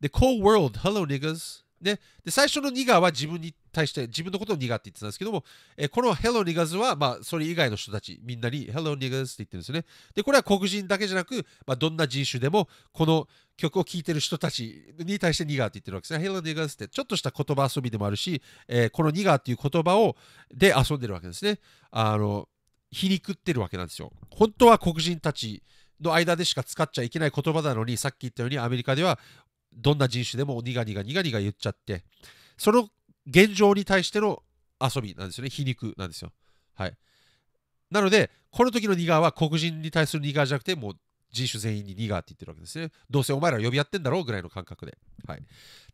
で、Cold World, Hello Niggas ね、で最初のニガーは自分に対して自分のことをニガーって言ってたんですけども、えー、この Hello Niggers は、まあ、それ以外の人たちみんなに Hello Niggers って言ってるんですよね。でこれは黒人だけじゃなく、まあ、どんな人種でもこの曲を聴いてる人たちに対してニガーって言ってるわけですね。Hello Niggers ってちょっとした言葉遊びでもあるし、えー、このニガーっていう言葉をで遊んでるわけですね。あの皮肉ってるわけなんですよ。本当は黒人たちの間でしか使っちゃいけない言葉なのにさっき言ったようにアメリカではどんな人種でもニガニガニガニガ言っちゃってその現状に対しての遊びなんですよね皮肉なんですよはいなのでこの時のニガは黒人に対するニガじゃなくてもう人種全員にニガって言ってるわけですねどうせお前ら呼び合ってんだろうぐらいの感覚ではい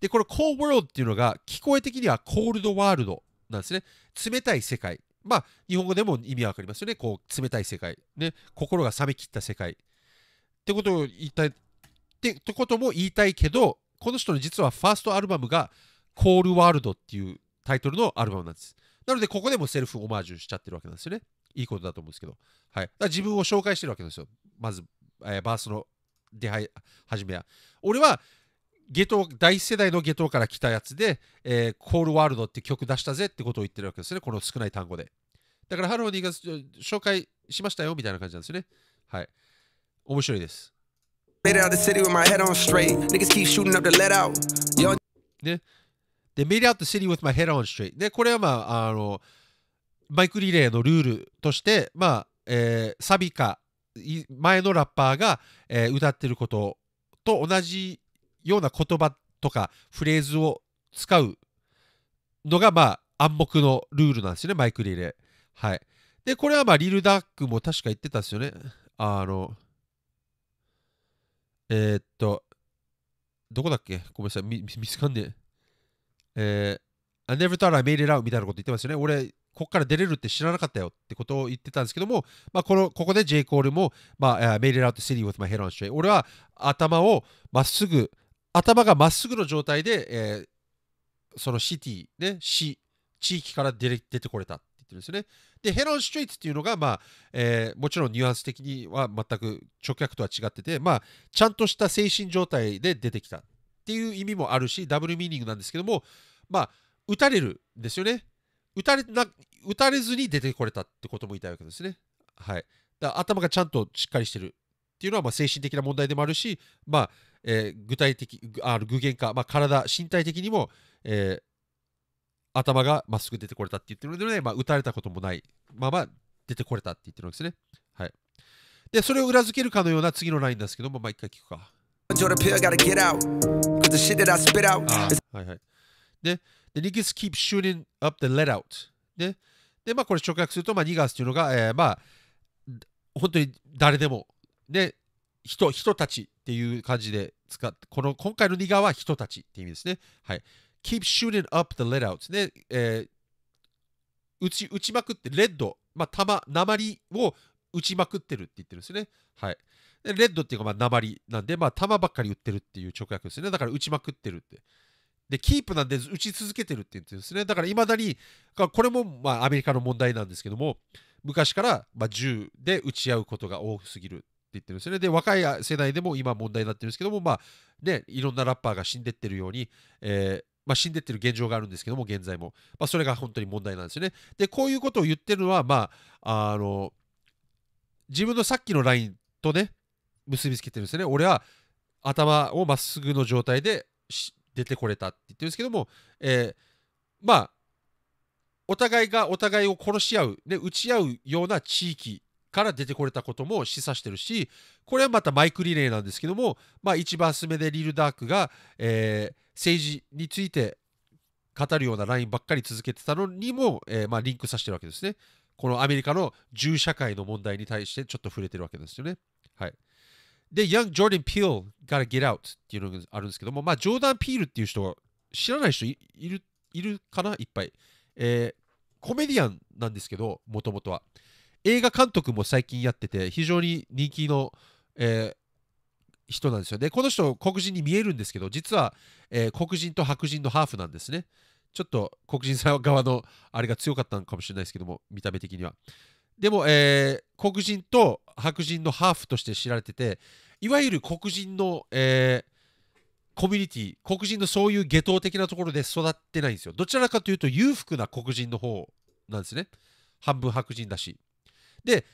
でこの l ー World っていうのが聞こえ的にはコールドワールドなんですね冷たい世界まあ日本語でも意味はかりますよねこう冷たい世界ね心が冷めきった世界ってことを言ったってってことも言いたいけどこの人の実はファーストアルバムが「コールワールド」っていうタイトルのアルバムなんです。なのでここでもセルフオマージュしちゃってるわけなんですよね。いいことだと思うんですけど。はい、だから自分を紹介してるわけですよ。まず、えー、バースの出は始めや。俺はゲト第1世代のゲトから来たやつで、えー、コールワールドって曲出したぜってことを言ってるわけですね。この少ない単語で。だからハローが紹介しましたよみたいな感じなんですよね。はい。面白いです。Made it out the city with my head on straight. Niggas keep shooting up the let out. Yo. ね。で、made out the city with my head on straight。これはまあ、あの、マイクリレーのルールとして、まあ、えー、サビか、前のラッパーが、えー、歌ってることと同じような言葉とかフレーズを使うのが、まあ、暗黙のルールなんですよね、マイクリレー。はい。で、これはまあ、リルダックも確か言ってたんですよね。あの、えー、っと、どこだっけごめんなさい、見見つかんねえ。えー、I never thought I made it out みたいなこと言ってますよね。俺、ここから出れるって知らなかったよってことを言ってたんですけども、まあ、このここで J. コールも、まあ、made it out the city with my head on straight。俺は頭をまっすぐ、頭がまっすぐの状態で、えー、そのシティ、ね、市、地域から出てこれたってるんですね。で、ヘロン・ストリートっていうのが、まあえー、もちろんニュアンス的には全く直訳とは違ってて、まあ、ちゃんとした精神状態で出てきたっていう意味もあるし、ダブルミーニングなんですけども、まあ、打たれるんですよね。打たれな打たれずに出てこれたってことも言いたいわけですね。はい、だ頭がちゃんとしっかりしてるっていうのはまあ精神的な問題でもあるし、まあえー、具体的あ具現化、まあ、体身体的にも、えー、頭がまっすぐ出てこれたって言ってるので、まあ、打たれたこともないまま出てこれたって言ってるんですね。はい。で、それを裏付けるかのような次のラインですけども、まあ、一回聞くか。はいはい。で、The niggas keep shooting up the let out. で、でまあ、これ直訳すると、まあ、ニガスというのが、えー、まあ、本当に誰でも、ね、人、人たちっていう感じで使って、この今回のニガは人たちっていう意味ですね。はい。keep shooting up the l e d outs ね、えー、打ち打ちまくってレッド、まあ、弾鉛を打ちまくってるって言ってるんですねはいでレッドっていうかまあ鉛なんでまあ弾ばっかり打ってるっていう直訳ですねだから打ちまくってるってでキープなんで打ち続けてるって言ってるんですねだからいまだにこれもまあアメリカの問題なんですけども昔からまあ銃で撃ち合うことが多すぎるって言ってるんですね。で、若い世代でも今問題になってるんですけども、まあね、いろんなラッパーが死んでってるように、えまあ、死んでってる現状があるんですけども、現在も。まあ、それが本当に問題なんですよね。で、こういうことを言ってるのは、まあ、あの、自分のさっきのラインとね、結びつけてるんですよね。俺は頭をまっすぐの状態で出てこれたって言ってるんですけども、えー、まあ、お互いがお互いを殺し合う、ね、打ち合うような地域から出てこれたことも示唆してるしこれはまたマイクリレーなんですけども、まあ、1番ーめでリル・ダークが、えー、政治について語るようなラインばっかり続けてたのにも、えー、まあ、リンクさせてるわけですね。このアメリカの銃社会の問題に対してちょっと触れてるわけですよね。はい、で、Young Jordan Peele Gotta Get Out っていうのがあるんですけども、まあ、ジョーダン・ピールっていう人は知らない人いるいるかないっぱい。えー、コメディアンなんですけど、もともとは。映画監督も最近やってて非常に人気の、えー、人なんですよね。この人黒人に見えるんですけど実は、えー、黒人と白人のハーフなんですね。ちょっと黒人さん側のあれが強かったのかもしれないですけども見た目的には。でも、えー、黒人と白人のハーフとして知られてていわゆる黒人の、えー、コミュニティ黒人のそういう下等的なところで育ってないんですよ。どちらかというと裕福な黒人の方なんですね。半分白人だし。で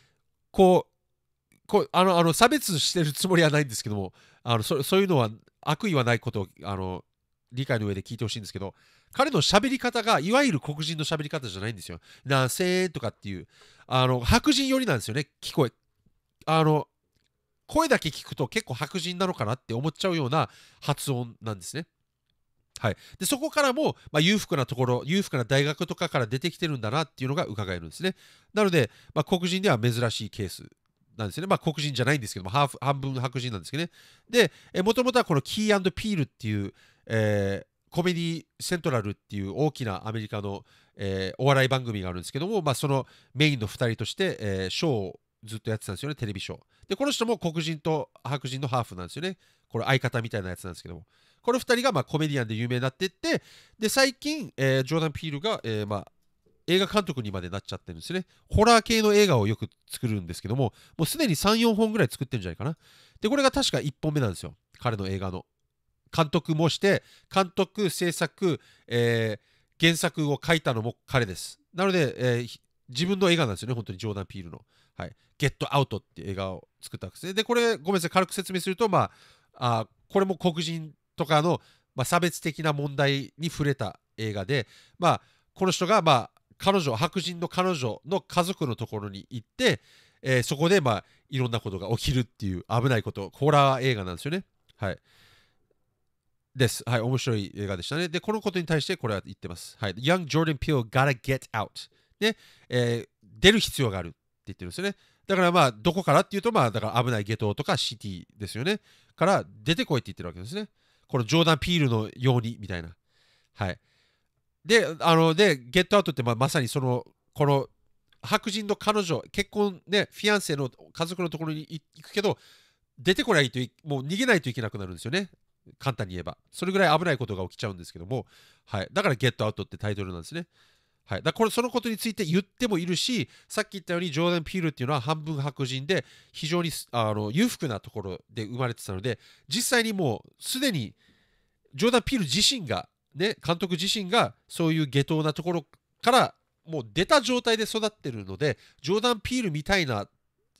こうこうあのあの差別してるつもりはないんですけどもあのそそういうのは悪意はないことをあの理解の上で聞いてほしいんですけど彼の喋り方がいわゆる黒人の喋り方じゃないんですよ。なせーとかっていうあの白人寄りなんですよね聞こえあの声だけ聞くと結構白人なのかなって思っちゃうような発音なんですね。はい、でそこからも、まあ、裕福なところ裕福な大学とかから出てきてるんだなっていうのが伺えるんですねなので、まあ、黒人では珍しいケースなんですよねまあ、黒人じゃないんですけども半分白人なんですけどねでもともとはこのキーピールっていう、えー、コメディセントラルっていう大きなアメリカの、えー、お笑い番組があるんですけども、まあ、そのメインの2人として、えー、ショーをずっとやってたんですよねテレビショーでこの人も黒人と白人のハーフなんですよねこれ相方みたいなやつなんですけどもこの2人がまあコメディアンで有名になっていってで最近、えー、ジョーダン・ピールが、えー、まあ映画監督にまでなっちゃってるんですね。ホラー系の映画をよく作るんですけども、もうすでに3、4本ぐらい作ってるんじゃないかな。で、これが確か1本目なんですよ。彼の映画の。監督もして、監督、制作、えー、原作を書いたのも彼です。なので、えー、自分の映画なんですよね、本当にジョーダン・ピールの。はい。ゲットアウトっていう映画を作ったわけですね。で、これ、ごめんなさい、軽く説明すると、まあ、あこれも黒人とかの、まあ、差別的な問題に触れた映画で、まあ、この人が、まあ、彼女白人の彼女の家族のところに行って、えー、そこで、まあ、いろんなことが起きるっていう危ないことホラー映画なんですよね。はいです。はい、面白い映画でしたね。で、このことに対してこれは言ってます。はい、Young Jordan Peele gotta get out。ね、えー、出る必要があるって言ってるんですよね。だからまあ、どこからっていうと、まあ、だから危ない下等とかシティですよね。から出てこいって言ってるわけですね。このジョーダン・ピールのようにみたいな。はい。で、あの、で、ゲットアウトってままさにその、この白人の彼女、結婚ね、フィアンセの家族のところに行くけど、出てこないとい、もう逃げないといけなくなるんですよね。簡単に言えば。それぐらい危ないことが起きちゃうんですけども、はい。だから、ゲットアウトってタイトルなんですね。はい、だこれそのことについて言ってもいるしさっき言ったようにジョーダン・ピールっていうのは半分白人で非常にあの裕福なところで生まれてたので実際にもうすでにジョーダン・ピール自身が、ね、監督自身がそういう下等なところからもう出た状態で育ってるのでジョーダン・ピールみたいな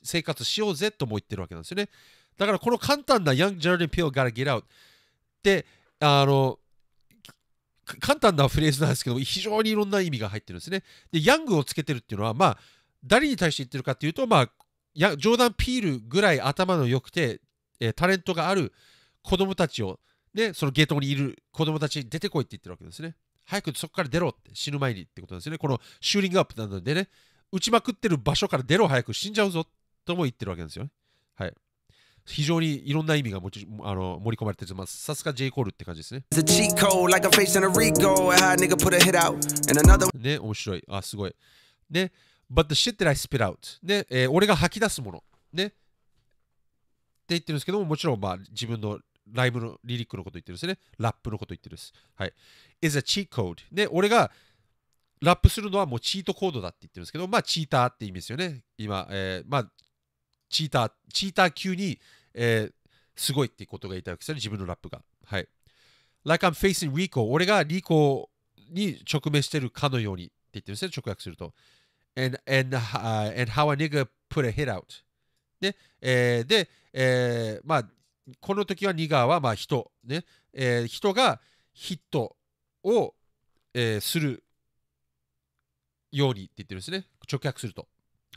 生活しようぜとも言ってるわけなんですよねだからこの簡単な Young Jordan Peele gotta get out ってあの簡単なフレーズなんですけど非常にいろんな意味が入ってるんですね。でヤングをつけてるっていうのはまあ誰に対して言ってるかっていうとまあジョーダン・ピールぐらい頭の良くて、えー、タレントがある子供たちを、ね、そのゲートにいる子供たちに出てこいって言ってるわけですね。早くそこから出ろって死ぬ前にってことですね。このシューリングアップなのでね、打ちまくってる場所から出ろ早く死んじゃうぞとも言ってるわけですよね。非常にいろんな意味がちあの盛り込まれてます。さすが J コールって感じですね。ね、面白い。あ、すごい。ね、But the shit that I spit out。ね、えー、俺が吐き出すもの。ね。って言ってるんですけども、もちろん、まあ、自分のライブのリリックのこと言ってるんですね。ラップのこと言ってるんです。はい。is a cheat code。ね、俺がラップするのはもうチートコードだって言ってるんですけど、まあチーターって意味ですよね。今、えー、まあチーター、チーター級に、えー、すごいってことが言いたいわけですよね、自分のラップが。はい。Like I'm facing Rico. 俺がリコに直面してるかのようにって言ってるんですね、直訳すると。And, and,、uh, and how a nigga put a hit out. ね、えー、で、えー、まあ、この時はニガーはまあ人、ねえー、人がヒットを、えー、するようにって言ってるんですね、直訳すると。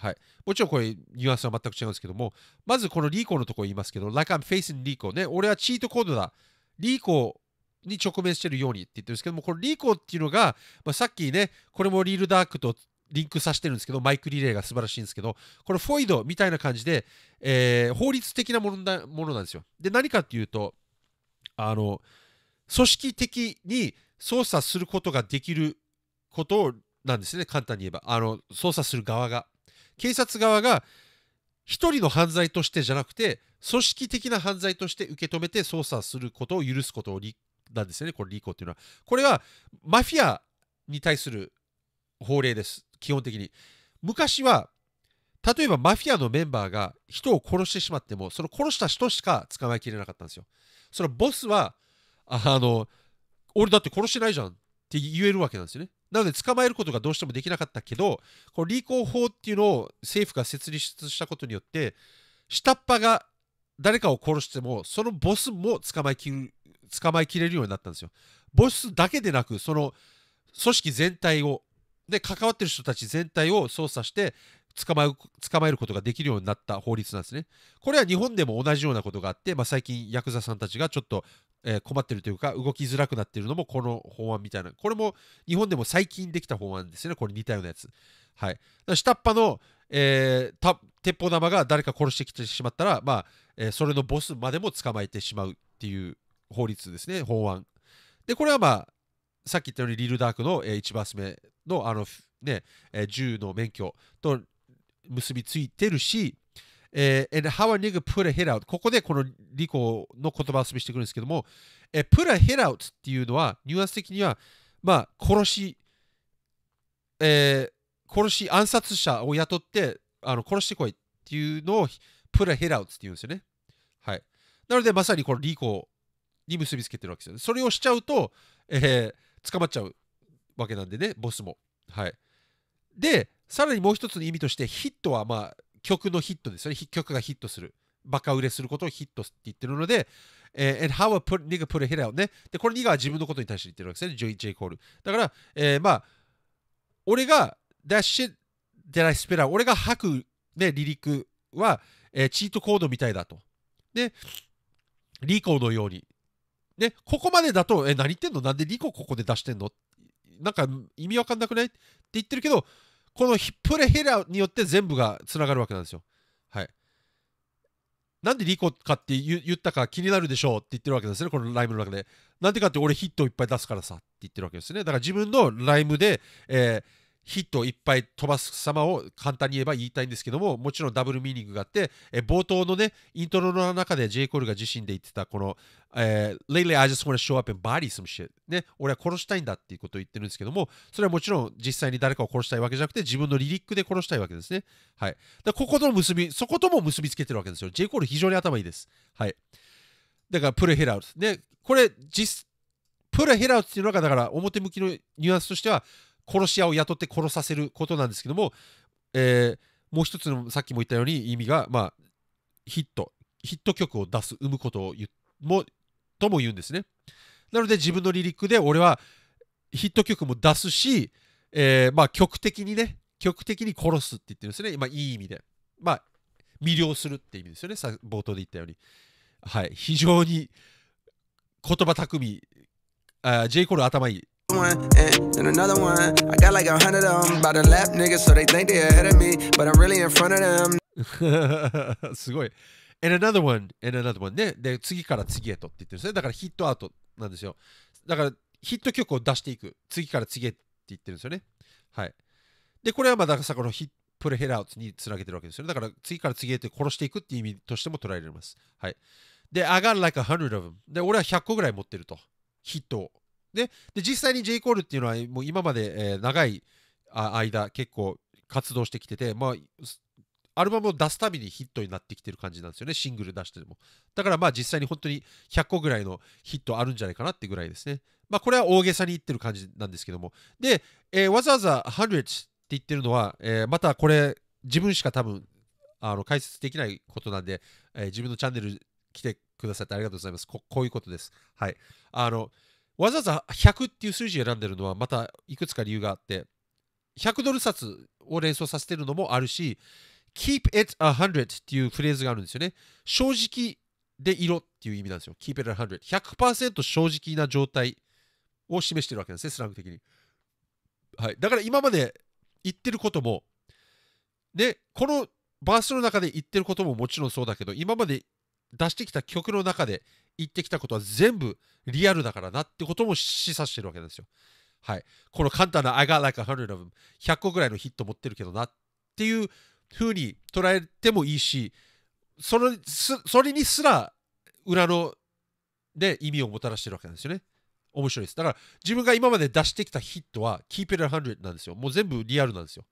はい、もちろんこれニュアンスは全く違うんですけどもまずこのリーコのところ言いますけど Like I'm facing リーコね俺はチートコードだリーコに直面してるようにって言ってるんですけどもこのリーコっていうのが、まあ、さっきねこれもリールダークとリンクさせてるんですけどマイクリレーが素晴らしいんですけどこのフォイドみたいな感じで、えー、法律的なものだものなんですよで何かっていうとあの組織的に操作することができることなんですね簡単に言えばあの操作する側が警察側が一人の犯罪としてじゃなくて組織的な犯罪として受け止めて捜査することを許すことをなんですよねこれリコっていうのはこれはマフィアに対する法令です基本的に昔は例えばマフィアのメンバーが人を殺してしまってもその殺した人しか捕まえきれなかったんですよそのボスはあの俺だって殺してないじゃんって言えるわけなんですよねなので捕まえることがどうしてもできなかったけどこの立候法っていうのを政府が設立したことによって下っ端が誰かを殺してもそのボスも捕まえきる捕まえきれるようになったんですよ。ボスだけでなくその組織全体をで関わってる人たち全体を捜査して捕まえ捕まえることができるようになった法律なんですね。これは日本でも同じようなことがあって、まあ、最近ヤクザさんたちがちょっとえー、困ってるというか動きづらくなってるのもこの法案みたいなこれも日本でも最近できた法案ですよねこれ似たようなやつはい下っ端の、えー、鉄砲玉が誰か殺してきてしまったらまあ、えー、それのボスまでも捕まえてしまうっていう法律ですね法案でこれはまあさっき言ったようにリルダークの、えー、1バース目のあのね、え銃の免許と結びついてるしえー、and how a nigga put a hit out ここでこのリコの言葉遊びしてくるんですけども、えー、put a hit out っていうのはニュアンス的にはまあ殺し、えー、殺し暗殺者を雇ってあの殺してこいっていうのを put a hit out っていうんですよねはいなのでまさにこのリコに結びつけてるわけですよ、ね、それをしちゃうと、えー、捕まっちゃうわけなんでねボスもはいでさらにもう一つの意味としてヒットはまあ曲のヒットですよね。曲がヒットする。バカ売れすることをヒットって言ってるので、えー、and how a nigga put a hit out ね。で、これ nigga は自分のことに対して言ってるわけですね。ジョイ・ジェイ・コール。だから、えー、まあ、俺が that shit that I spit out 俺が吐く、ね、リリックは、えー、チートコードみたいだと。で、リコのように。ね、ここまでだと、え、何言ってんのなんでリコここで出してんのなんか意味わかんなくないって言ってるけど、このヒップレヘラによって全部がつながるわけなんですよ。はい。なんでリコかって言ったか気になるでしょうって言ってるわけですね、このライムの中で。なんでかって俺ヒットをいっぱい出すからさって言ってるわけですね。だから自分のライムで、えーヒットをいっぱい飛ばす様を簡単に言えば言いたいんですけどももちろんダブルミーニングがあってえ冒頭のねイントロの中で J. コールが自身で言ってたこの、えー、Lately I just wanna show up and body some shit ね俺は殺したいんだっていうことを言ってるんですけどもそれはもちろん実際に誰かを殺したいわけじゃなくて自分のリリックで殺したいわけですねはいだこことの結びそことも結びつけてるわけですよ J. コール非常に頭いいですはいだからプレヘラウスねこれ実プレヘラウスっていうのがだから表向きのニュアンスとしては殺し屋を雇って殺させることなんですけども、えー、もう一つのさっきも言ったように意味が、まあ、ヒットヒット曲を出す生むことを言もとも言うんですねなので自分のリリックで俺はヒット曲も出すし、えー、まあ曲的にね曲的に殺すって言ってるんですね、まあ、いい意味でまあ魅了するって意味ですよねさ冒頭で言ったようにはい非常に言葉巧みあ J コール頭いい one and then another one. I got like a hundred of them by the lap niggas, so they think they ahead of me, but I'm really in front of them. すごい。And another one, and another one ね。で、次から次へとって言ってるんですね。だからヒットアートなんですよ。だからヒット曲を出していく。次から次へって言ってるんですよね。はい。で、これはまあ、だからさ、このヒット。プレヘラウツにつなげてるわけですよね。だから次から次へって殺していくっていう意味としても捉えられます。はい。で、I got like a hundred of them。で、俺は100個ぐらい持ってると。ヒットを。でで実際に J コールっていうのはもう今まで、えー、長い間結構活動してきてて、まあ、アルバムを出すたびにヒットになってきてる感じなんですよねシングル出してもだからまあ実際に本当に100個ぐらいのヒットあるんじゃないかなってぐらいですねまあこれは大げさに言ってる感じなんですけどもで、えー、わざわざ100って言ってるのは、えー、またこれ自分しか多分あの解説できないことなんで、えー、自分のチャンネル来てくださってありがとうございますこ。こういうことです。はい。あの、わざわざ100っていう数字選んでるのはまたいくつか理由があって100ドル札を連想させてるのもあるし keep it hundred っていうフレーズがあるんですよね正直でいろっていう意味なんですよ keep it hundred 100%正直な状態を示してるわけなんですねスラング的にはいだから今まで言ってることもでこのバースの中で言ってることももちろんそうだけど今まで出してきた曲の中で言ってきたことは全部リアルだからなってことも示唆してるわけなんですよ。はい。この簡単な I got like a hundred of them 100個ぐらいのヒット持ってるけどなっていうふうに捉えてもいいし、それそれにすら裏の、で意味をもたらしてるわけなんですよね。面白いです。だから自分が今まで出してきたヒットは Keep it hundred なんですよ。もう全部リアルなんですよ。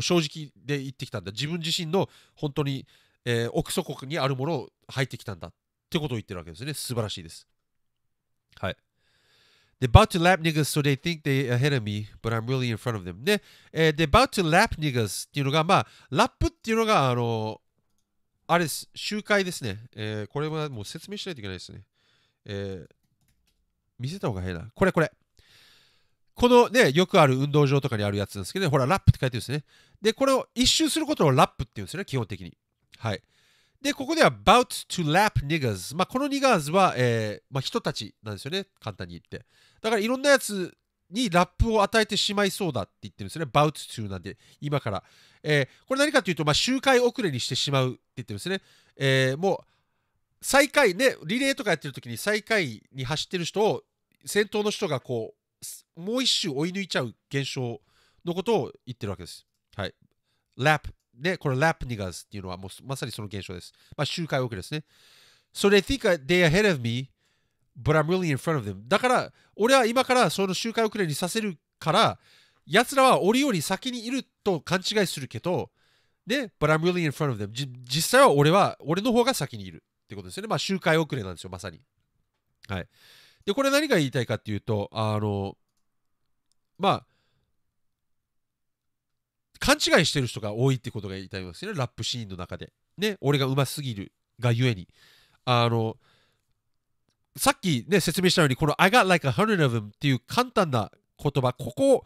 正直で言ってきたんだ。自分自身の本当にえー、奥祖国にあるものを入ってきたんだってことを言ってるわけですね。素晴らしいです。はい。They're about to lap niggas, so they think they r e ahead of me, but I'm really in front of them. で、えー、They're about to lap niggas っていうのが、まあ、ラップっていうのが、あのあれです、集会ですね。えー、これはもう説明しないといけないですね。えー、見せた方が変な。これこれ。このね、よくある運動場とかにあるやつなんですけど、ね、ほら、ラップって書いてるんですね。で、これを一周することをラップっていうんですよね、基本的に。はい。で、ここでは b o u t to lap n i g g s まあ、この niggas は、えー、まあ、人たちなんですよね。簡単に言って。だからいろんなやつにラップを与えてしまいそうだって言ってるんですね。b o u t to なんで、今から。えー、これ何かというと、まあ、周回遅れにしてしまうって言ってるんですね。えー、もう、最下位ね、リレーとかやってる時に最下位に走ってる人を、先頭の人がこう、もう一周追い抜いちゃう現象のことを言ってるわけです。はい。lap で、これ、ラップニガーズっていうのはもうまさにその現象です。まあ、周回遅れですね。So they think they ahead of me, but I'm really in front of them. だから、俺は今からその周回遅れにさせるから、やつらは俺より先にいると勘違いするけど、で、but I'm really in front of them. 実際は俺は、俺の方が先にいるってことですよね。まあ、周回遅れなんですよ、まさに。はい。で、これ何が言いたいかっていうと、あの、まあ、勘違いしてる人が多いってことが言いたいですねラップシーンの中で。ね俺がうますぎるがゆえに。あのさっきね説明したようにこの「I got like a hundred of them」っていう簡単な言葉ここ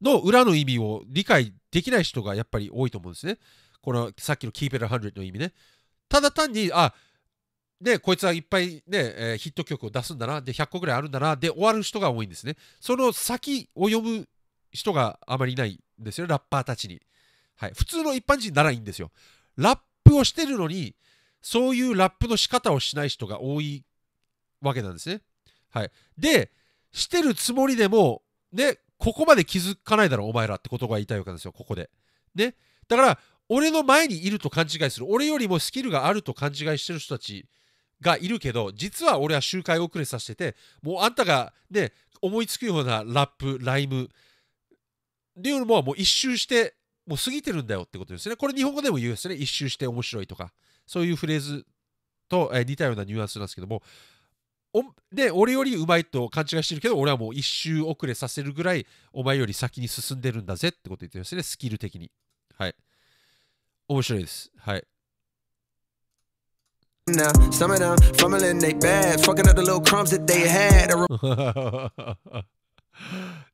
の裏の意味を理解できない人がやっぱり多いと思うんですね。このさっきの Keep it hundred」の意味ね。ただ単に、あ、ね、こいつはいっぱいね、えー、ヒット曲を出すんだな、で、100個ぐらいあるんだな、で、終わる人が多いんですね。その先を読む人があまりいないですよ、ラッパーたちに。はい、普通の一般人ならいいんですよ。ラップをしてるのに、そういうラップの仕方をしない人が多いわけなんですね。はい、で、してるつもりでも、ね、ここまで気づかないだろ、お前らってことが言いたいわけなんですよ、ここで。ね、だから、俺の前にいると勘違いする、俺よりもスキルがあると勘違いしてる人たちがいるけど、実は俺は周回遅れさせてて、もうあんたがね、思いつくようなラップ、ライム、リュいうのもう一周してもう過ぎてるんだよってことですねこれ日本語でも言うんですね一周して面白いとかそういうフレーズと、えー、似たようなニュアンスなんですけどもで俺よりうまいと勘違いしてるけど俺はもう一周遅れさせるぐらいお前より先に進んでるんだぜってこと言ってますねスキル的にはい面白いですはい Now, some of them fumbling they bad, fucking up the little crumbs that they had.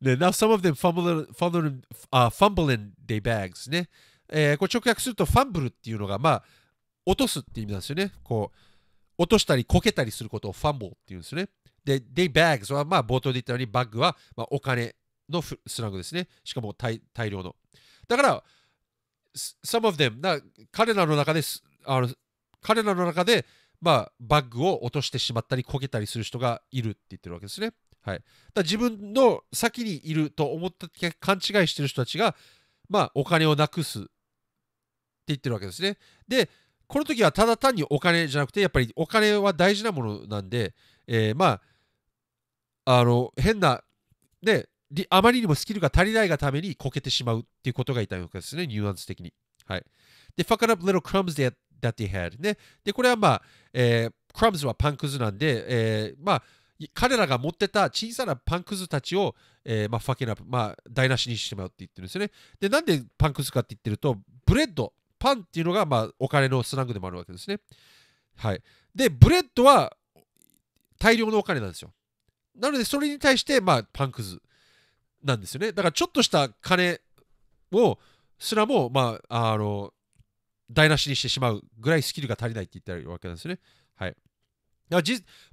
ね、now some of them f u m b l i i n their bags ね。えー、これ直訳するとファンブルっていうのが、まあ、落とすって意味なんですよね。こう、落としたりこけたりすることをファンボーっていうんですよね。で、デイバーグ a は、まあ、冒頭で言ったようにバッグは、まあ、お金のスラングですね。しかも大大量の。だから、some of them 彼らの中であの彼らの中で、まあ、バッグを落としてしまったりこけたりする人がいるって言ってるわけですね。はい、だ自分の先にいると思った勘違いしてる人たちが、まあ、お金をなくすって言ってるわけですね。でこの時はただ単にお金じゃなくてやっぱりお金は大事なものなんで、えー、まああの変なねあまりにもスキルが足りないがためにこけてしまうっていうことが言いたいわけですね、ニュアンス的に。はい。で、fuck it up little crumbs that they had ね。で、これはまあ、えー、crumbs はパンくずなんで、えー、まあ、彼らが持ってた小さなパンくずたちを、えー、まあ、ファケナップ、まあ、台無しにしてしまうって言ってるんですよね。で、なんでパンくずかって言ってると、ブレッド、パンっていうのが、まあ、お金のスラングでもあるわけですね。はい。で、ブレッドは大量のお金なんですよ。なので、それに対して、まあ、パンくずなんですよね。だから、ちょっとした金を、すらも、まあ、あの、台無しにしてしまうぐらいスキルが足りないって言ってるわけなんですね。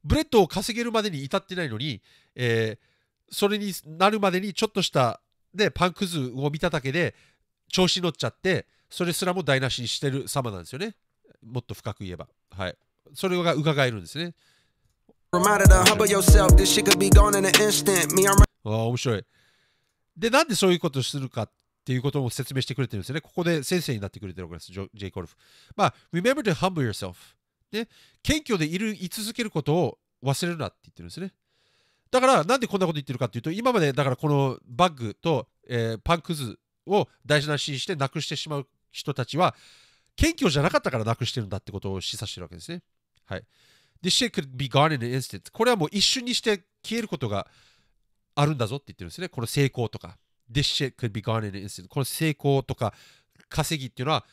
ブレッドを稼げるまでに至ってないのに、えー、それになるまでにちょっとした、ね、パンくずを見ただけで調子に乗っちゃってそれすらも台無しにしてる様なんですよねもっと深く言えばはいそれが伺えるんですねああ面白いでなんでそういうことをするかっていうことも説明してくれてるんですよねここで先生になってくれてるわけです J. コルフまあ Remember to humble yourself ね、謙虚でいるい続けることを忘れるなって言ってるんですね。だからなんでこんなこと言ってるかっていうと今までだからこのバッグと、えー、パンくずを大事なシーンしてなくしてしまう人たちは謙虚じゃなかったからなくしてるんだってことを示唆してるわけですね。はい。This shit could be gone in an instant. これはもう一瞬にして消えることがあるんだぞって言ってるんですね。この成功とか。This shit could be gone in an instant. この成功とか稼ぎっていうのは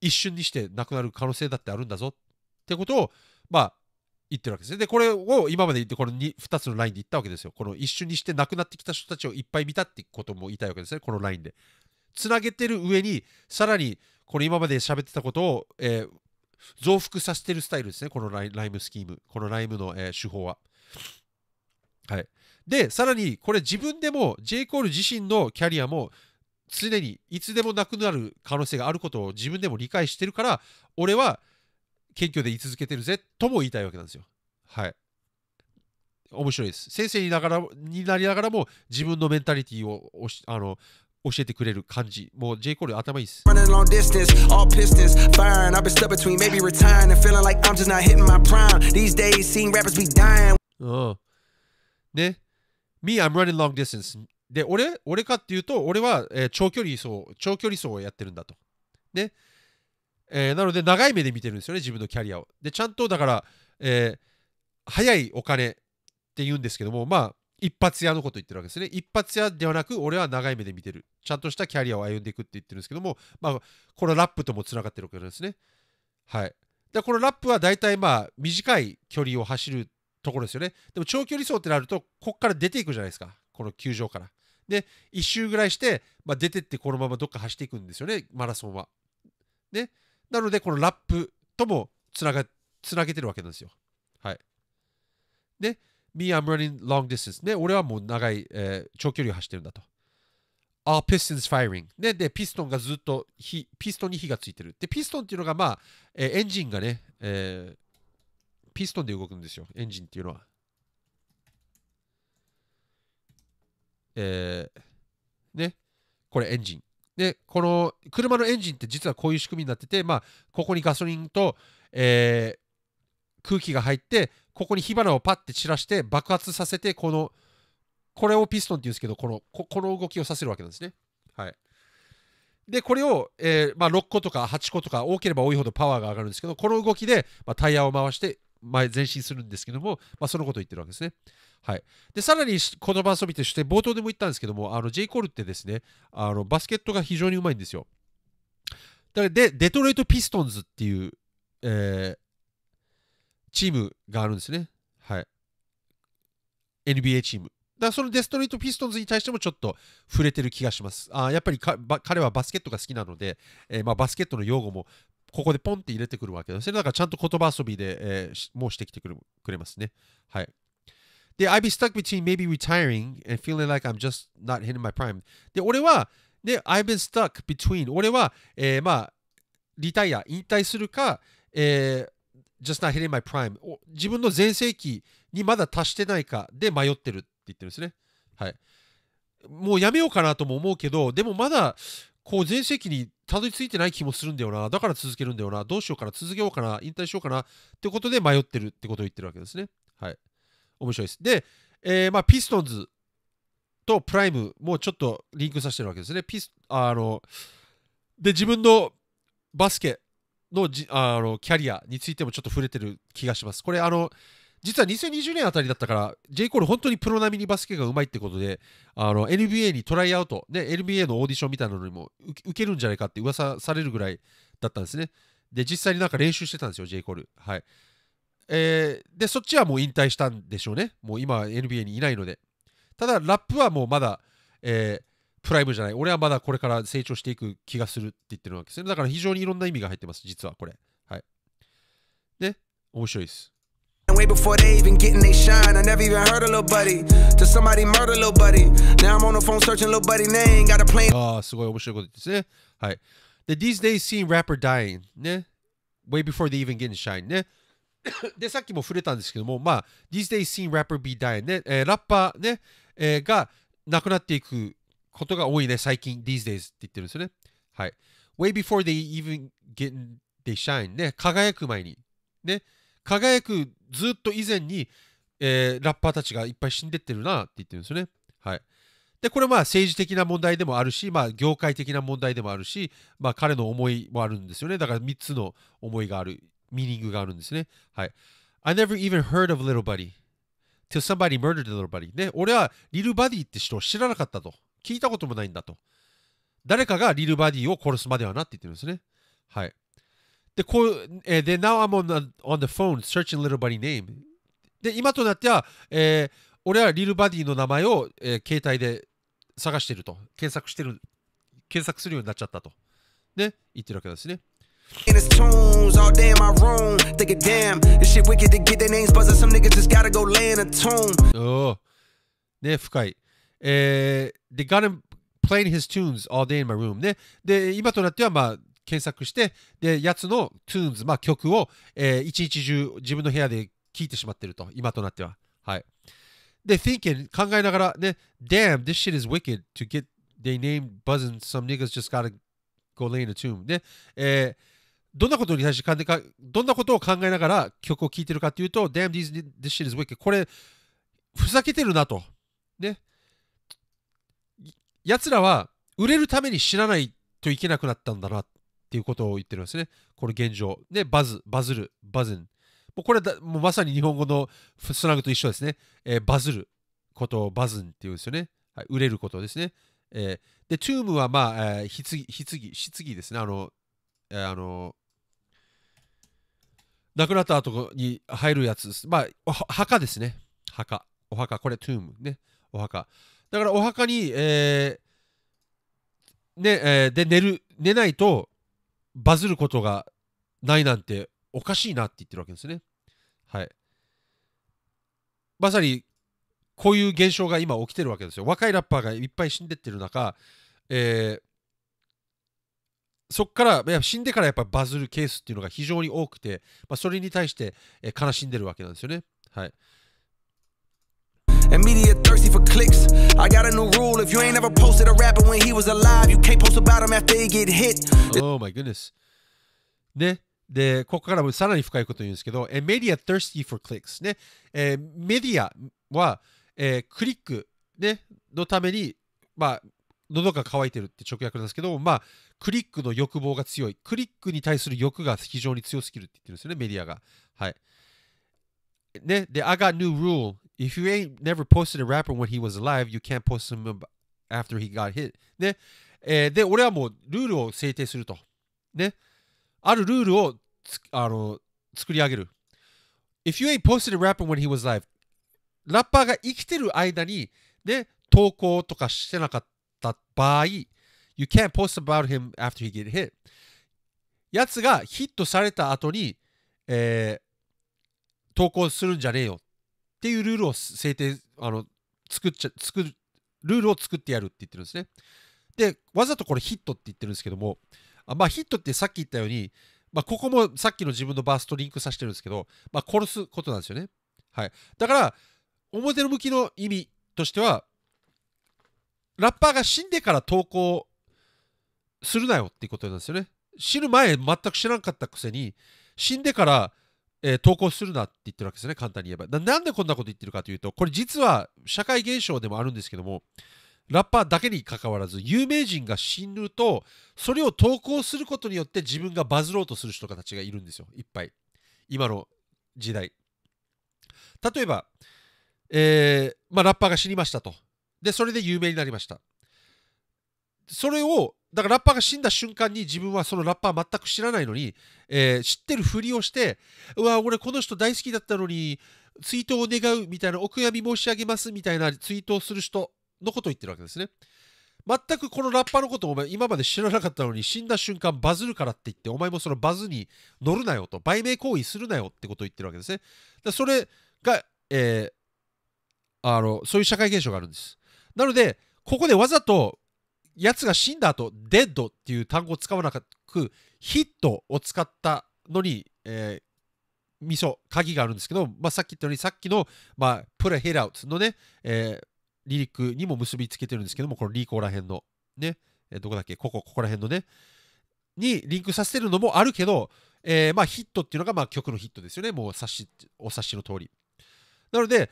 一瞬にしてなくなる可能性だってあるんだぞっってことを、まあ、言ってるわけですね。で、これを今まで言って、この 2, 2つのラインで言ったわけですよ。この一瞬にして亡くなってきた人たちをいっぱい見たってことも言いたいわけですね、このラインで。つなげてる上に、さらに、この今まで喋ってたことを、えー、増幅させてるスタイルですね、このライムスキーム、このライムの、えー、手法は。はい。で、さらに、これ自分でも、J. コール自身のキャリアも、常にいつでもなくなる可能性があることを自分でも理解してるから、俺は、謙虚で言い続けてるぜとも言いたいわけなんですよ。はい。面白いです。先生にながらになりながらも自分のメンタリティーをあの教えてくれる感じ。もう J コール頭いいです。うん。ね。Me, I'm running long distance. で、俺俺かっていうと、俺は、え長距離走、長距離走をやってるんだと。ね。えー、なので長い目で見てるんですよね自分のキャリアを。でちゃんとだから、えー、早いお金って言うんですけどもまあ一発屋のこと言ってるわけですね。一発屋ではなく俺は長い目で見てる。ちゃんとしたキャリアを歩んでいくって言ってるんですけどもまあこのラップともつながってるわけなんですね。はい。でこのラップは大体まあ短い距離を走るところですよね。でも長距離走ってなるとこっから出ていくじゃないですかこの球場から。で1周ぐらいして、まあ、出てってこのままどっか走っていくんですよねマラソンは。ね。なのでこのラップともつながつなげてるわけなんですよ。はい。で、Me, I'm running long distance. ね、俺はもう長い、えー、長距離を走ってるんだと。All pistons firing. ね、で、ピストンがずっと火、ピストンに火がついてる。で、ピストンっていうのが、まあ、えー、エンジンがね、えー、ピストンで動くんですよ、エンジンっていうのは。えー、ね、これエンジン。でこの車のエンジンって実はこういう仕組みになってて、まあ、ここにガソリンと、えー、空気が入ってここに火花をパッて散らして爆発させてこのこれをピストンっていうんですけどこのこの動きをさせるわけなんですね。はい、でこれを、えー、まあ、6個とか8個とか多ければ多いほどパワーが上がるんですけどこの動きで、まあ、タイヤを回して前前進するんですけども、まあ、そのことを言ってるわけですね。はい、でさらに言葉遊びとして冒頭でも言ったんですけどもあの J コールってですねあのバスケットが非常にうまいんですよ。だからでデトロイト・ピストンズっていう、えー、チームがあるんですね。はい、NBA チーム。だそのデストロイト・ピストンズに対してもちょっと触れてる気がします。あやっぱりか彼はバスケットが好きなので、えー、まあ、バスケットの用語もここでポンって入れてくるわけですね。だからちゃんと言葉遊びで、えー、もうしてきてくれくれますね。はい。で、I'd be stuck between maybe retiring and feeling like I'm just not hitting my prime. で、俺は、で、I've been stuck between 俺は、えー、まあ、リタイア、引退するか、えー、just not hitting my prime 自分の全盛期にまだ達してないかで迷ってるって言ってるんですね。はい。もうやめようかなとも思うけど、でもまだこう全盛期にたどり着いてない気もするんだよなだから続けるんだよなどうしようかな続けようかな引退しようかなってことで迷ってるってことを言ってるわけですねはい面白いですで、えー、まあ、ピストンズとプライムもちょっとリンクさせてるわけですねピスあので自分のバスケのじあのキャリアについてもちょっと触れてる気がしますこれあの実は2020年あたりだったから、J コール本当にプロ並みにバスケがうまいってことで、あの、NBA にトライアウト、ね、NBA のオーディションみたいなのにも受けるんじゃないかって噂されるぐらいだったんですね。で、実際になんか練習してたんですよ、J コール。はい。えー、で、そっちはもう引退したんでしょうね。もう今 NBA にいないので。ただ、ラップはもうまだ、えー、プライムじゃない。俺はまだこれから成長していく気がするって言ってるわけですね。だから非常にいろんな意味が入ってます、実はこれ。はい。ね、面白いです。way before they even getting they shine. I never even heard a little buddy. To somebody murder little buddy. Now I'm on the phone searching little buddy name. Got a plane. ああ、すごい面白いことですね。はい。で、these oh, days seen rapper dying ね。way before they even getting shine ね。で、さっきも触れたんですけども、まあ、these days seen rapper be dying ね。えー、ラッパーね、えー、が亡くなっていくことが多いね、最近、these eh, eh, days って言ってるんですよね。はい。way before they even getting they shine ね。輝く前にね。輝くずっと以前に、えー、ラッパーたちがいっぱい死んでってるなって言ってるんですよね。はい、でこれまあ政治的な問題でもあるし、まあ、業界的な問題でもあるし、まあ、彼の思いもあるんですよねだから3つの思いがあるミーニングがあるんですね。はい、I never even heard of little buddy till somebody murdered little buddy ね俺はリルバディって人を知らなかったと聞いたこともないんだと誰かがリルバディを殺すまではなって言ってるんですね。はいで、こう、えー、で、now I'm on the, on the phone searching little buddy name. で、今となっては、えー、俺はリルバディの名前を、えー、携帯で探してると。検索してる、検索するようになっちゃったと。ね、言ってるわけですね。In his tunes all day in my room. Think it damn, this shit wicked to get their names buzzed. Some niggas just gotta go lay in a tomb. Oh, ね、深い。えー、they got him playing his tunes all day in my room. ね、で、今となっては、まあ、検索して、で、やつの tunes、まあ、曲を、えー、一日中自分の部屋で聴いてしまってると、今となっては。はい。で、thinking、考えながらね、damn, this shit is wicked to get they named buzzing some niggas just gotta go lay in a tomb ね、えー、どんなことに対して考えか、どんなことを考えながら曲を聴いてるかっていうと、damn, these, this shit is wicked これ、ふざけてるなと。ね。やつらは売れるために死なないといけなくなったんだなっていうことを言ってるんですね。これ現状。で、バズ、バズる、バズン。もうこれだもうまさに日本語のスラングと一緒ですね。えー、バズることをバズンっていうんですよね。はい、売れることですね。えー、で、トゥームはまあ、えー、ひつぎ、ひつぎ、ひつぎですね。あの、えー、あの、亡くなった後に入るやつです。まあ、墓ですね。墓。お墓。これ、トゥームね。お墓。だから、お墓に、えー、ね、えー、で、寝る、寝ないと、バズることがないなんておかしいなって言ってるわけですね。はい。まさにこういう現象が今起きてるわけですよ。若いラッパーがいっぱい死んでってる中、えー、そっからいや死んでからやっぱバズるケースっていうのが非常に多くて、まあ、それに対して、えー、悲しんでるわけなんですよね。はい。and media thirsty for clicks. I got a new rule if you ain't ever posted a rapper when he was alive, you can't post about him after he get hit. Oh my goodness. ね。で、ここからもさらに深いこと言うんですけど、えメディア thirsty for clicks ね。えー、メディアは、えー、クリック、ね、のために、まあ、喉が渇いてるって直訳なんですけど、まあ、クリックの欲望が強い。クリックに対する欲が非常に強すぎるって言ってるんですよね、メディアが。はい。ね、で、I got new rule if you ain't never posted a rapper when he was alive, you can't post him after he got hit. ね。えー、で、俺はもうルールを制定すると。ね。あるルールをあの作り上げる。If you ain't posted a rapper when he was alive, ラッパーが生きてる間に、ね、投稿とかしてなかった場合、You can't post about him after he get hit. やつがヒットされた後に、えー、投稿するんじゃねえよ。っていうルールを制定あの作っちゃ作るルールを作ってやるって言ってるんですね。でわざとこれヒットって言ってるんですけどもあまあヒットってさっき言ったように、まあ、ここもさっきの自分のバーストリンクさせてるんですけど、まあ、殺すことなんですよね。はい、だから表の向きの意味としてはラッパーが死んでから投稿するなよっていうことなんですよね。死ぬ前全く知らんかったくせに死んでからえー、投稿するなって言ってるわけですね簡単に言えばななんでこんなこと言ってるかというとこれ実は社会現象でもあるんですけどもラッパーだけにかかわらず有名人が死ぬとそれを投稿することによって自分がバズろうとする人たちがいるんですよいっぱい今の時代例えば、えー、まあ、ラッパーが死にましたとでそれで有名になりましたそれをだからラッパーが死んだ瞬間に自分はそのラッパー全く知らないのに、えー、知ってるふりをしてうわ俺この人大好きだったのにツイートを願うみたいなお悔やみ申し上げますみたいなツイートをする人のことを言ってるわけですね全くこのラッパーのことをお前今まで知らなかったのに死んだ瞬間バズるからって言ってお前もそのバズに乗るなよと売名行為するなよってことを言ってるわけですねだそれが、えー、あのそういう社会現象があるんですなのでここでわざとやつが死んだ後デッドっていう単語を使わなくヒットを使ったのに、えー、ミ鍵があるんですけど、まあ、さっき言ったようにさっきの、まあ、プレヘラウトのね、えー、リリックにも結びつけてるんですけどもこのリーコら辺のね、えどこだっけここここら辺のねにリンクさせてるのもあるけど、えー、まあヒットっていうのがまあ曲のヒットですよねもう察しお察しの通りなので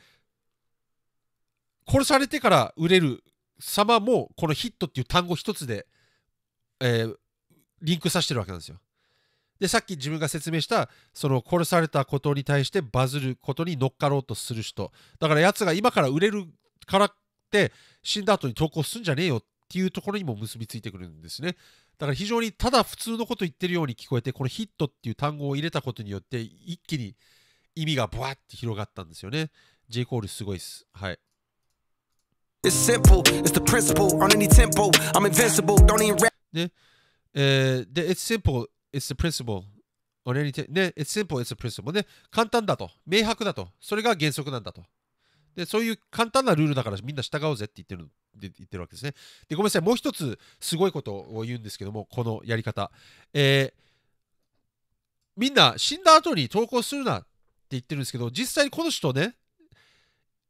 殺されてから売れる様もこのヒットっていう単語一つで、えー、リンクさせてるわけなんですよ。でさっき自分が説明したその殺されたことに対してバズることに乗っかろうとする人だからやつが今から売れるからって死んだ後に投稿すんじゃねえよっていうところにも結びついてくるんですねだから非常にただ普通のこと言ってるように聞こえてこのヒットっていう単語を入れたことによって一気に意味がブワッて広がったんですよね J コールすごいっすはい It's simple, it's the principle on any tempo. I'm invincible, don't even rap. ね、えー、で、It's simple, it's the principle on any t e m p ね、It's simple, it's the principle. ね、簡単だと、明白だと、それが原則なんだと。で、そういう簡単なルールだからみんな従おうぜって言ってるで言ってるわけですね。で、ごめんなさい、もう一つすごいことを言うんですけども、このやり方。えー、みんな死んだ後に投稿するなって言ってるんですけど、実際にこの人ね、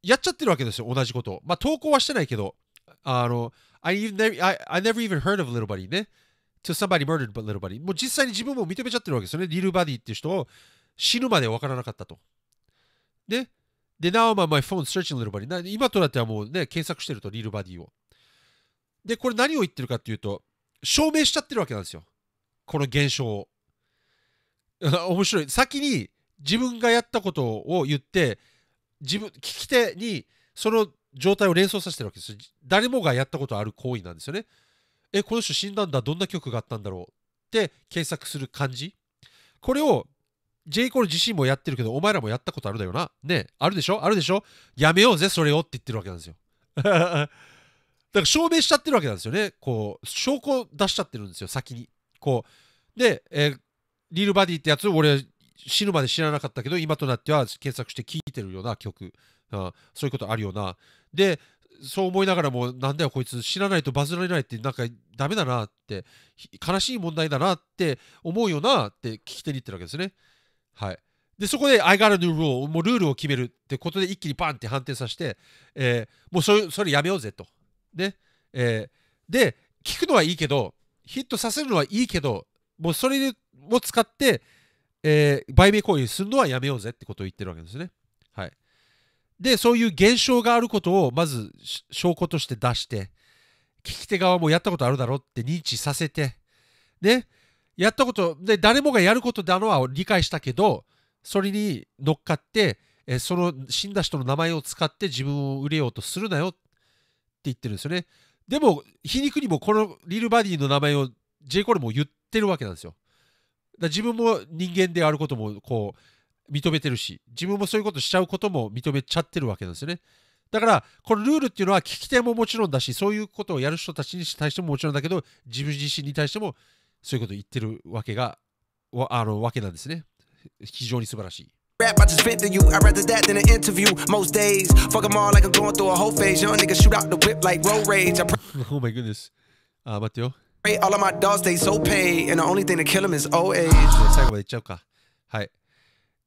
やっちゃってるわけですよ、同じこと。まあ、投稿はしてないけど、あの、I, never, I, I never even heard of little buddy ね。to somebody murdered but little buddy。もう実際に自分も認めちゃってるわけですよね。little buddy っていう人を死ぬまで分からなかったと。で、で、now I'm on my phone searching little buddy。今となってはもうね、検索してると、little buddy を。で、これ何を言ってるかっていうと、証明しちゃってるわけなんですよ。この現象を。面白い。先に自分がやったことを言って、自分聞き手にその状態を連想させてるわけですよ誰もがやったことある行為なんですよねえこの人死んだんだどんな曲があったんだろうって検索する感じこれを J コール自身もやってるけどお前らもやったことあるだよなねあるでしょあるでしょやめようぜそれをって言ってるわけなんですよ だから証明しちゃってるわけなんですよねこう証拠出しちゃってるんですよ先にこうで、えー、リールバディってやつを俺死ぬまで知らなかったけど今となっては検索して聴いてるような曲、うん、そういうことあるよなでそう思いながらもなんだよこいつ知らないとバズられないってなんかダメだなって悲しい問題だなって思うよなって聞き手に言ってるわけですねはいでそこで I got a new rule もうルールを決めるってことで一気にバンって判定させて、えー、もうそれそれやめようぜとねえー、で聞くのはいいけどヒットさせるのはいいけどもうそれも使ってえー、売名行為するのはやめようぜってことを言ってるわけですね。はい、でそういう現象があることをまず証拠として出して聞き手側もやったことあるだろうって認知させてねやったことで誰もがやることだのは理解したけどそれに乗っかって、えー、その死んだ人の名前を使って自分を売れようとするなよって言ってるんですよね。でも皮肉にもこのリルバディの名前をジェイ・コールも言ってるわけなんですよ。だ自分も人間であることもこう認めてるし自分もそういうことしちゃうことも認めちゃってるわけなんですよねだからこのルールっていうのは聞き手ももちろんだしそういうことをやる人たちに対してももちろんだけど自分自身に対してもそういうことを言ってるわけがあのわけなんですね非常に素晴らしい Rap, I just fit to you. I'd rather that than an interview. Most days, fuck them all like I'm going through a whole phase. Young niggas h o o t out the whip like road rage. I pr- oh my goodness. あ、待ってよ。All of my dogs, they so paid. And the only thing to kill them is old age. 最後までいっちゃうか。はい。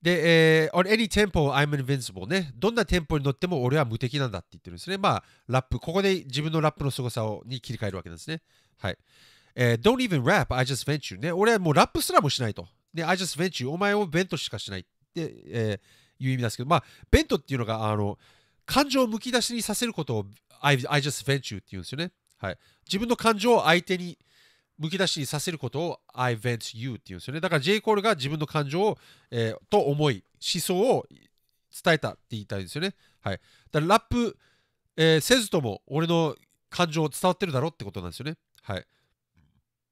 で、えー、on any tempo, I'm invincible ね。どんなテンポに乗っても俺は無敵なんだって言ってるんですね。まあ、ラップ。ここで自分のラップの凄さをに切り替えるわけなんですね。はい。えー、don't even rap, I just vent you ね。俺はもうラップすらもしないと。で、I just vent you お前をベントしかしないって、えー、いう意味ですけど、まあ、ベントっていうのが、あの、感情をむき出しにさせることを I, I just vent you って言うんですよね。はい。自分の感情を相手にむき出しにさせることを I vent you って言うんですよね。だから J コールが自分の感情を、えー、と思い、思想を伝えたって言いたいんですよね。はい。だからラップ、えー、せずとも俺の感情を伝わってるだろうってことなんですよね。はい。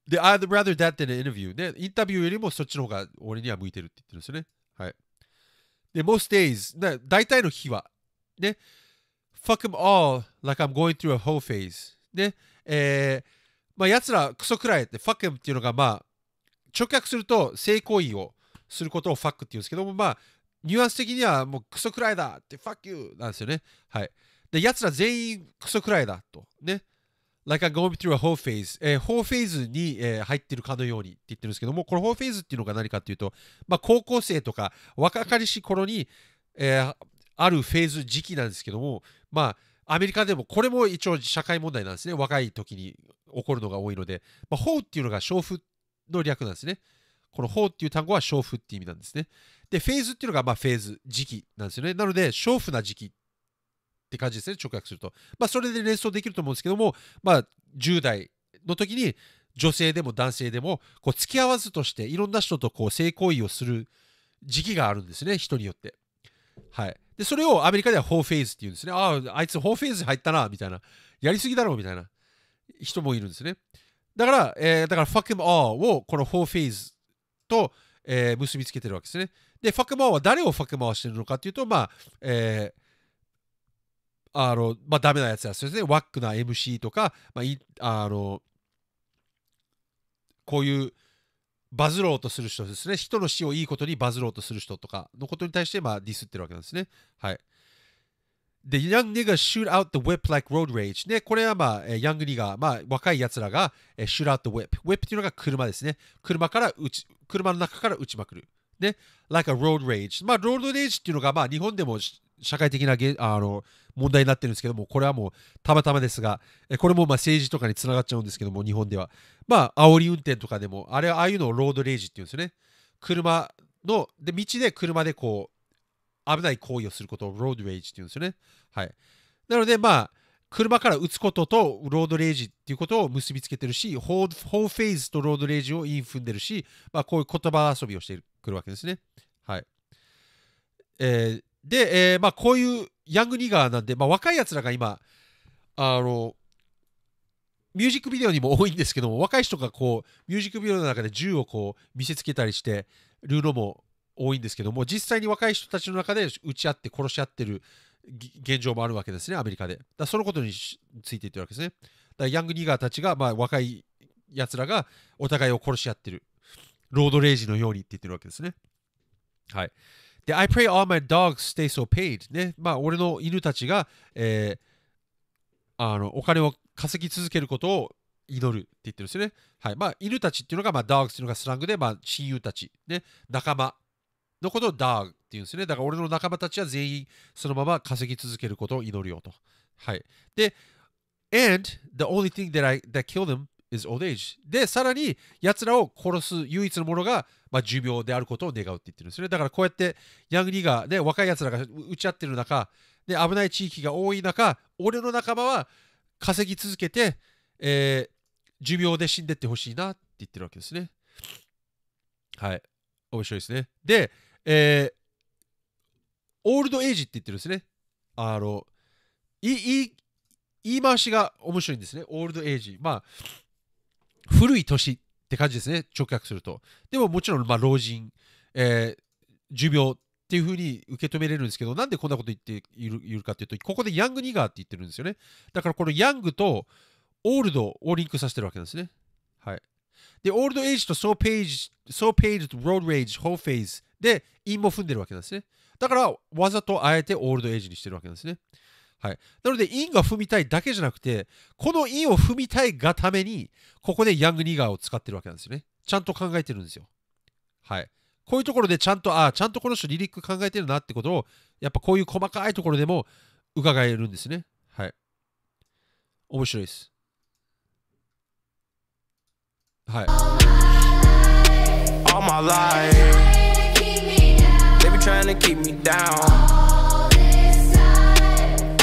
で、I'd rather that than an interview ね。インタビューよりもそっちの方が俺には向いてるって言ってるんですよね。はい。で、most days、だ大体の日は、ね。fuck them all like I'm going through a whole phase ね。えーまあ、奴らクソくらえって、ファックっていうのが、まあ、直訳すると性行為をすることをファックっていうんですけども、まあ、ニュアンス的にはもうクソくらえだって、ファックユーなんですよね。はい。で、奴ら全員クソくらえだと。ね。Like I'm going through a whole phase、えー、whole phase に、えー、入ってるかのようにって言ってるんですけども、この whole phase っていうのが何かっていうと、まあ、高校生とか若かりし頃に、えー、あるフェーズ時期なんですけども、まあ、アメリカでもこれも一応社会問題なんですね若い時に起こるのが多いので、まあ、法っていうのが娼婦の略なんですねこの法っていう単語は娼婦っていう意味なんですねでフェーズっていうのがまあフェーズ時期なんですよねなので娼婦な時期って感じですね直訳するとまあそれで連想できると思うんですけどもまあ10代の時に女性でも男性でもこう付き合わずとしていろんな人とこう性行為をする時期があるんですね人によってはいで、それをアメリカではーフェイズって言うんですね。ああ、あいつーフェイズ入ったな、みたいな。やりすぎだろ、みたいな人もいるんですね。だから、えー、だからファックマ h をこのーフェイズと、えー、結びつけてるわけですね。で、ファクマ t は誰をファク k t してるのかっていうと、まあ、えーあの、まあ、ダメなやつですね。ワックな MC とか、まあ、いあの、こういう、バズろうとする人ですね人の死をいいことにバズろうとする人とかのことに対してまあディスってるわけなんですねはいで、Young n i g g e r shoot out the whip like road rage ね、これはまあ、えー、Young n i g g e r まあ、若い奴らが、えー、shoot out the whip。whip っていうのが車ですね。車から打ち、車の中から打ちまくる。ね、like a road rage。まあ、road rage っていうのが、まあ、日本でも社会的なげあの問題になってるんですけども、これはもうたまたまですが、これもま政治とかにつながっちゃうんですけども、日本では。まあ、煽り運転とかでも、あれはああいうのをロードレイジっていうんですよね。車の、で、道で車でこう、危ない行為をすることをロードレイジっていうんですよね。はい。なので、まあ、車から撃つこととロードレイジっていうことを結びつけてるし、ホーフェイズとロードレイジをイン踏んでるし、まあ、こういう言葉遊びをしてくるわけですね。はい。えーで、えー、まあ、こういうヤングニガーなんで、まあ、若いやつらが今、あの、ミュージックビデオにも多いんですけども、若い人がこう、ミュージックビデオの中で銃をこう、見せつけたりして、ルーも多いんですけども、実際に若い人たちの中で撃ち合って殺し合ってる現状もあるわけですね、アメリカで。だそのことについていってるわけですね。だヤングニガーたちが、まあ、若いやつらがお互いを殺し合ってる。ロードレイジのようにって言ってるわけですね。はい。で、I pray all my dogs stay so paid。ね、まあ、俺の犬たちが、えー、あのお金を稼ぎ続けることを祈るって言ってるんですよね。はい。まあ、犬たちっていうのが、まあ、dogs っていうのがスラングで、まあ、親友たち、ね、仲間のことを dog って言うんですよね。だから、俺の仲間たちは全員そのまま稼ぎ続けることを祈るよと。はい。で、and the only thing that I that killed them is old age でさらにやつらを殺す唯一のものが、まあ、寿命であることを願うって言ってるんですよねだからこうやってヤングリーガーで若いやつらが打ち合ってる中で危ない地域が多い中俺の仲間は稼ぎ続けて、えー、寿命で死んでってほしいなって言ってるわけですねはい面白いですねで、えー、オールドエイジって言ってるんですねあのいい言い回しが面白いんですねオールドエイジまあ古い年って感じですね直訳するとでももちろんまあ老人、えー、寿命っていうふうに受け止めれるんですけどなんでこんなこと言っているいるかっていうとここでヤングニガーって言ってるんですよねだからこのヤングとオールドをリンクさせてるわけなんですねはいでオールドエイジとソーペイジソーペイジとロードレイジホーフェイズで韻も踏んでるわけなんですねだからわざとあえてオールドエイジにしてるわけなんですねはい、なので、インが踏みたいだけじゃなくて、このインを踏みたいがために、ここでヤングニガーを使ってるわけなんですよね。ちゃんと考えてるんですよ。はい。こういうところでちゃんと、ああ、ちゃんとこの人リリック考えてるなってことを、やっぱこういう細かいところでも伺えるんですね。はい。面白いです。はい。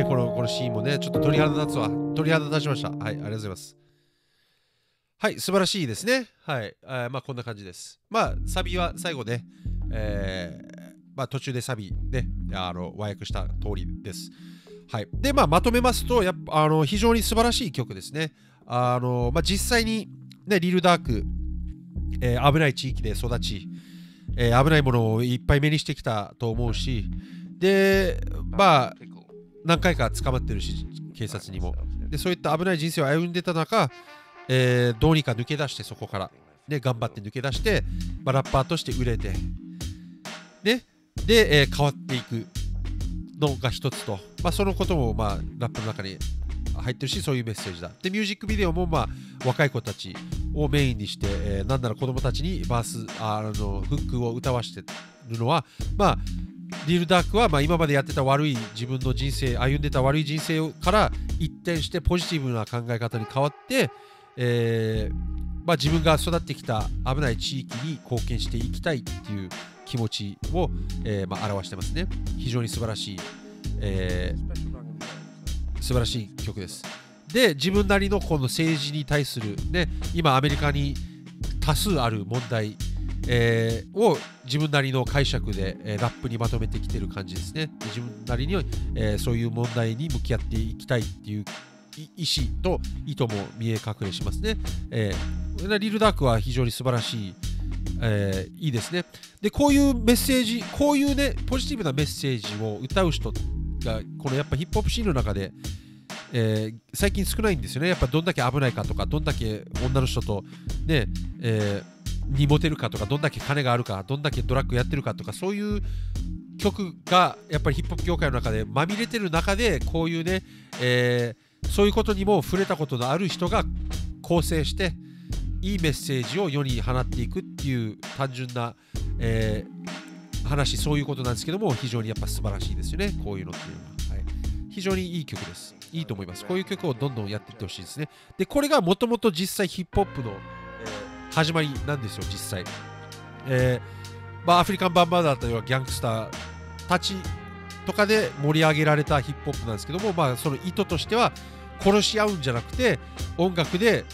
え、この、このシーンもね、ちょっと鳥肌立つわ。鳥肌立ちました。はい、ありがとうございます。はい、素晴らしいですね。はい、あまあ、こんな感じです。まあ、サビは最後ね、えー、まあ、途中でサビね、あの、和訳した通りです。はい。で、まあ、まとめますと、やっぱ、あの、非常に素晴らしい曲ですね。あの、まあ、実際に、ね、リルダーク、えー、危ない地域で育ち、えー、危ないものをいっぱい目にしてきたと思うし、で、まあ、何回か捕まってるし警察にもでそういった危ない人生を歩んでた中、えー、どうにか抜け出してそこから、で頑張って抜け出して、まあ、ラッパーとして売れて、でで、えー、変わっていくのが一つと、まあ、そのことも、まあ、ラップの中に入ってるしそういうメッセージだでミュージックビデオも、まあ、若い子たちをメインにして、えー、なんなら子供たちにバースあのフックを歌わしてるのはまあリル・ダークはま今までやってた悪い自分の人生歩んでた悪い人生から一転してポジティブな考え方に変わって、えー、まあ、自分が育ってきた危ない地域に貢献していきたいっていう気持ちを、えー、まあ、表してますね非常に素晴らしい、えー、素晴らしい曲ですで自分なりのこの政治に対する、ね、今アメリカに多数ある問題えー、を自分なりの解釈で、えー、ラップにまとめてきてる感じですね。自分なりに、えー、そういう問題に向き合っていきたいっていう意思と意図も見え隠れしますね。えー、リルダークは非常に素晴らしい、えー、いいですね。で、こういうメッセージ、こういうね、ポジティブなメッセージを歌う人が、このやっぱヒップホップシーンの中で、えー、最近少ないんですよね。やっぱどんだけ危ないかとか、どんだけ女の人とね、えーにモテるかとかどんだけ金があるかどんだけドラッグやってるかとかそういう曲がやっぱりヒップホップ業界の中でまみれてる中でこういうね、えー、そういうことにも触れたことのある人が構成していいメッセージを世に放っていくっていう単純な、えー、話そういうことなんですけども非常にやっぱ素晴らしいですよねこういうのっていうのは、はい、非常にいい曲ですいいと思いますこういう曲をどんどんやっていってほしいですねでこれがもともと実際ヒップホップの始まりなんですよ、実際。えー、まあ、アフリカンバンバーだったりはギャングスターたちとかで盛り上げられたヒップホップなんですけども、まあ、その意図としては殺し合うんじゃなくて音楽で、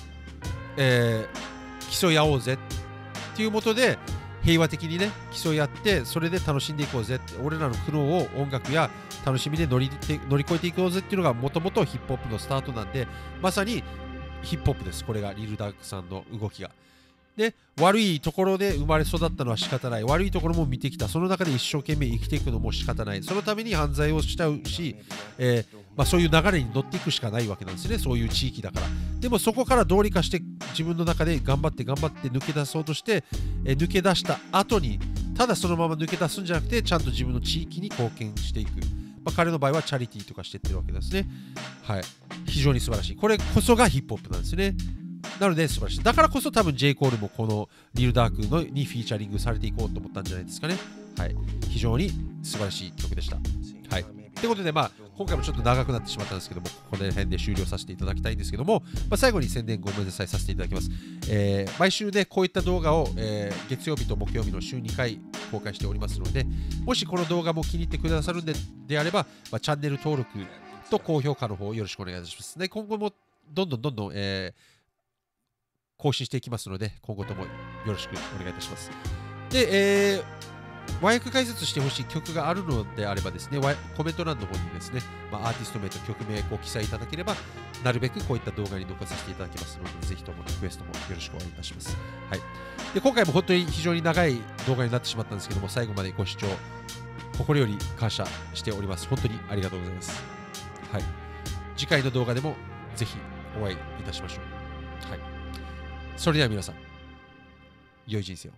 えー、競い合おうぜっていうもとで平和的にね競い合ってそれで楽しんでいこうぜって俺らの苦労を音楽や楽しみで乗り乗り越えていこうぜっていうのがもともとヒップホップのスタートなんでまさにヒップホップですこれがリル・ダークさんの動きが。で悪いところで生まれ育ったのは仕方ない悪いところも見てきたその中で一生懸命生きていくのも仕方ないそのために犯罪をしちゃうし、えー、まあ、そういう流れに乗っていくしかないわけなんですねそういう地域だからでもそこからどうにかして自分の中で頑張って頑張って抜け出そうとして、えー、抜け出した後にただそのまま抜け出すんじゃなくてちゃんと自分の地域に貢献していく、まあ、彼の場合はチャリティーとかしていってるわけですねはい非常に素晴らしいこれこそがヒップホップなんですねなのでしらしい。だからこそ多分 J. コールもこのリルダークのにフィーチャリングされていこうと思ったんじゃないですかね。はい。非常に素晴らしい曲でした。はい。ということで、まあ、今回もちょっと長くなってしまったんですけども、この辺で終了させていただきたいんですけども、まあ、最後に宣伝ごめんなさいさせていただきます。えー、毎週ね、こういった動画を、えー、月曜日と木曜日の週2回公開しておりますので、もしこの動画も気に入ってくださるんでであれば、まあ、チャンネル登録と高評価の方よろしくお願いいたします。ね、今後もどんどんどんどん、えー更新していきますので、今後ともよろしくお願いいたします。で、えー、和訳解説してほしい曲があるのであればですね、コメント欄の方にですね、まあ、アーティスト名と曲名を記載いただければ、なるべくこういった動画に残させていただきますので、ぜひともリクエストもよろしくお願いいたします。はい。で、今回も本当に非常に長い動画になってしまったんですけども、最後までご視聴、心より感謝しております。本当にありがとうございます。はい。次回の動画でもぜひお会いいたしましょう。それでは皆さん良い人生を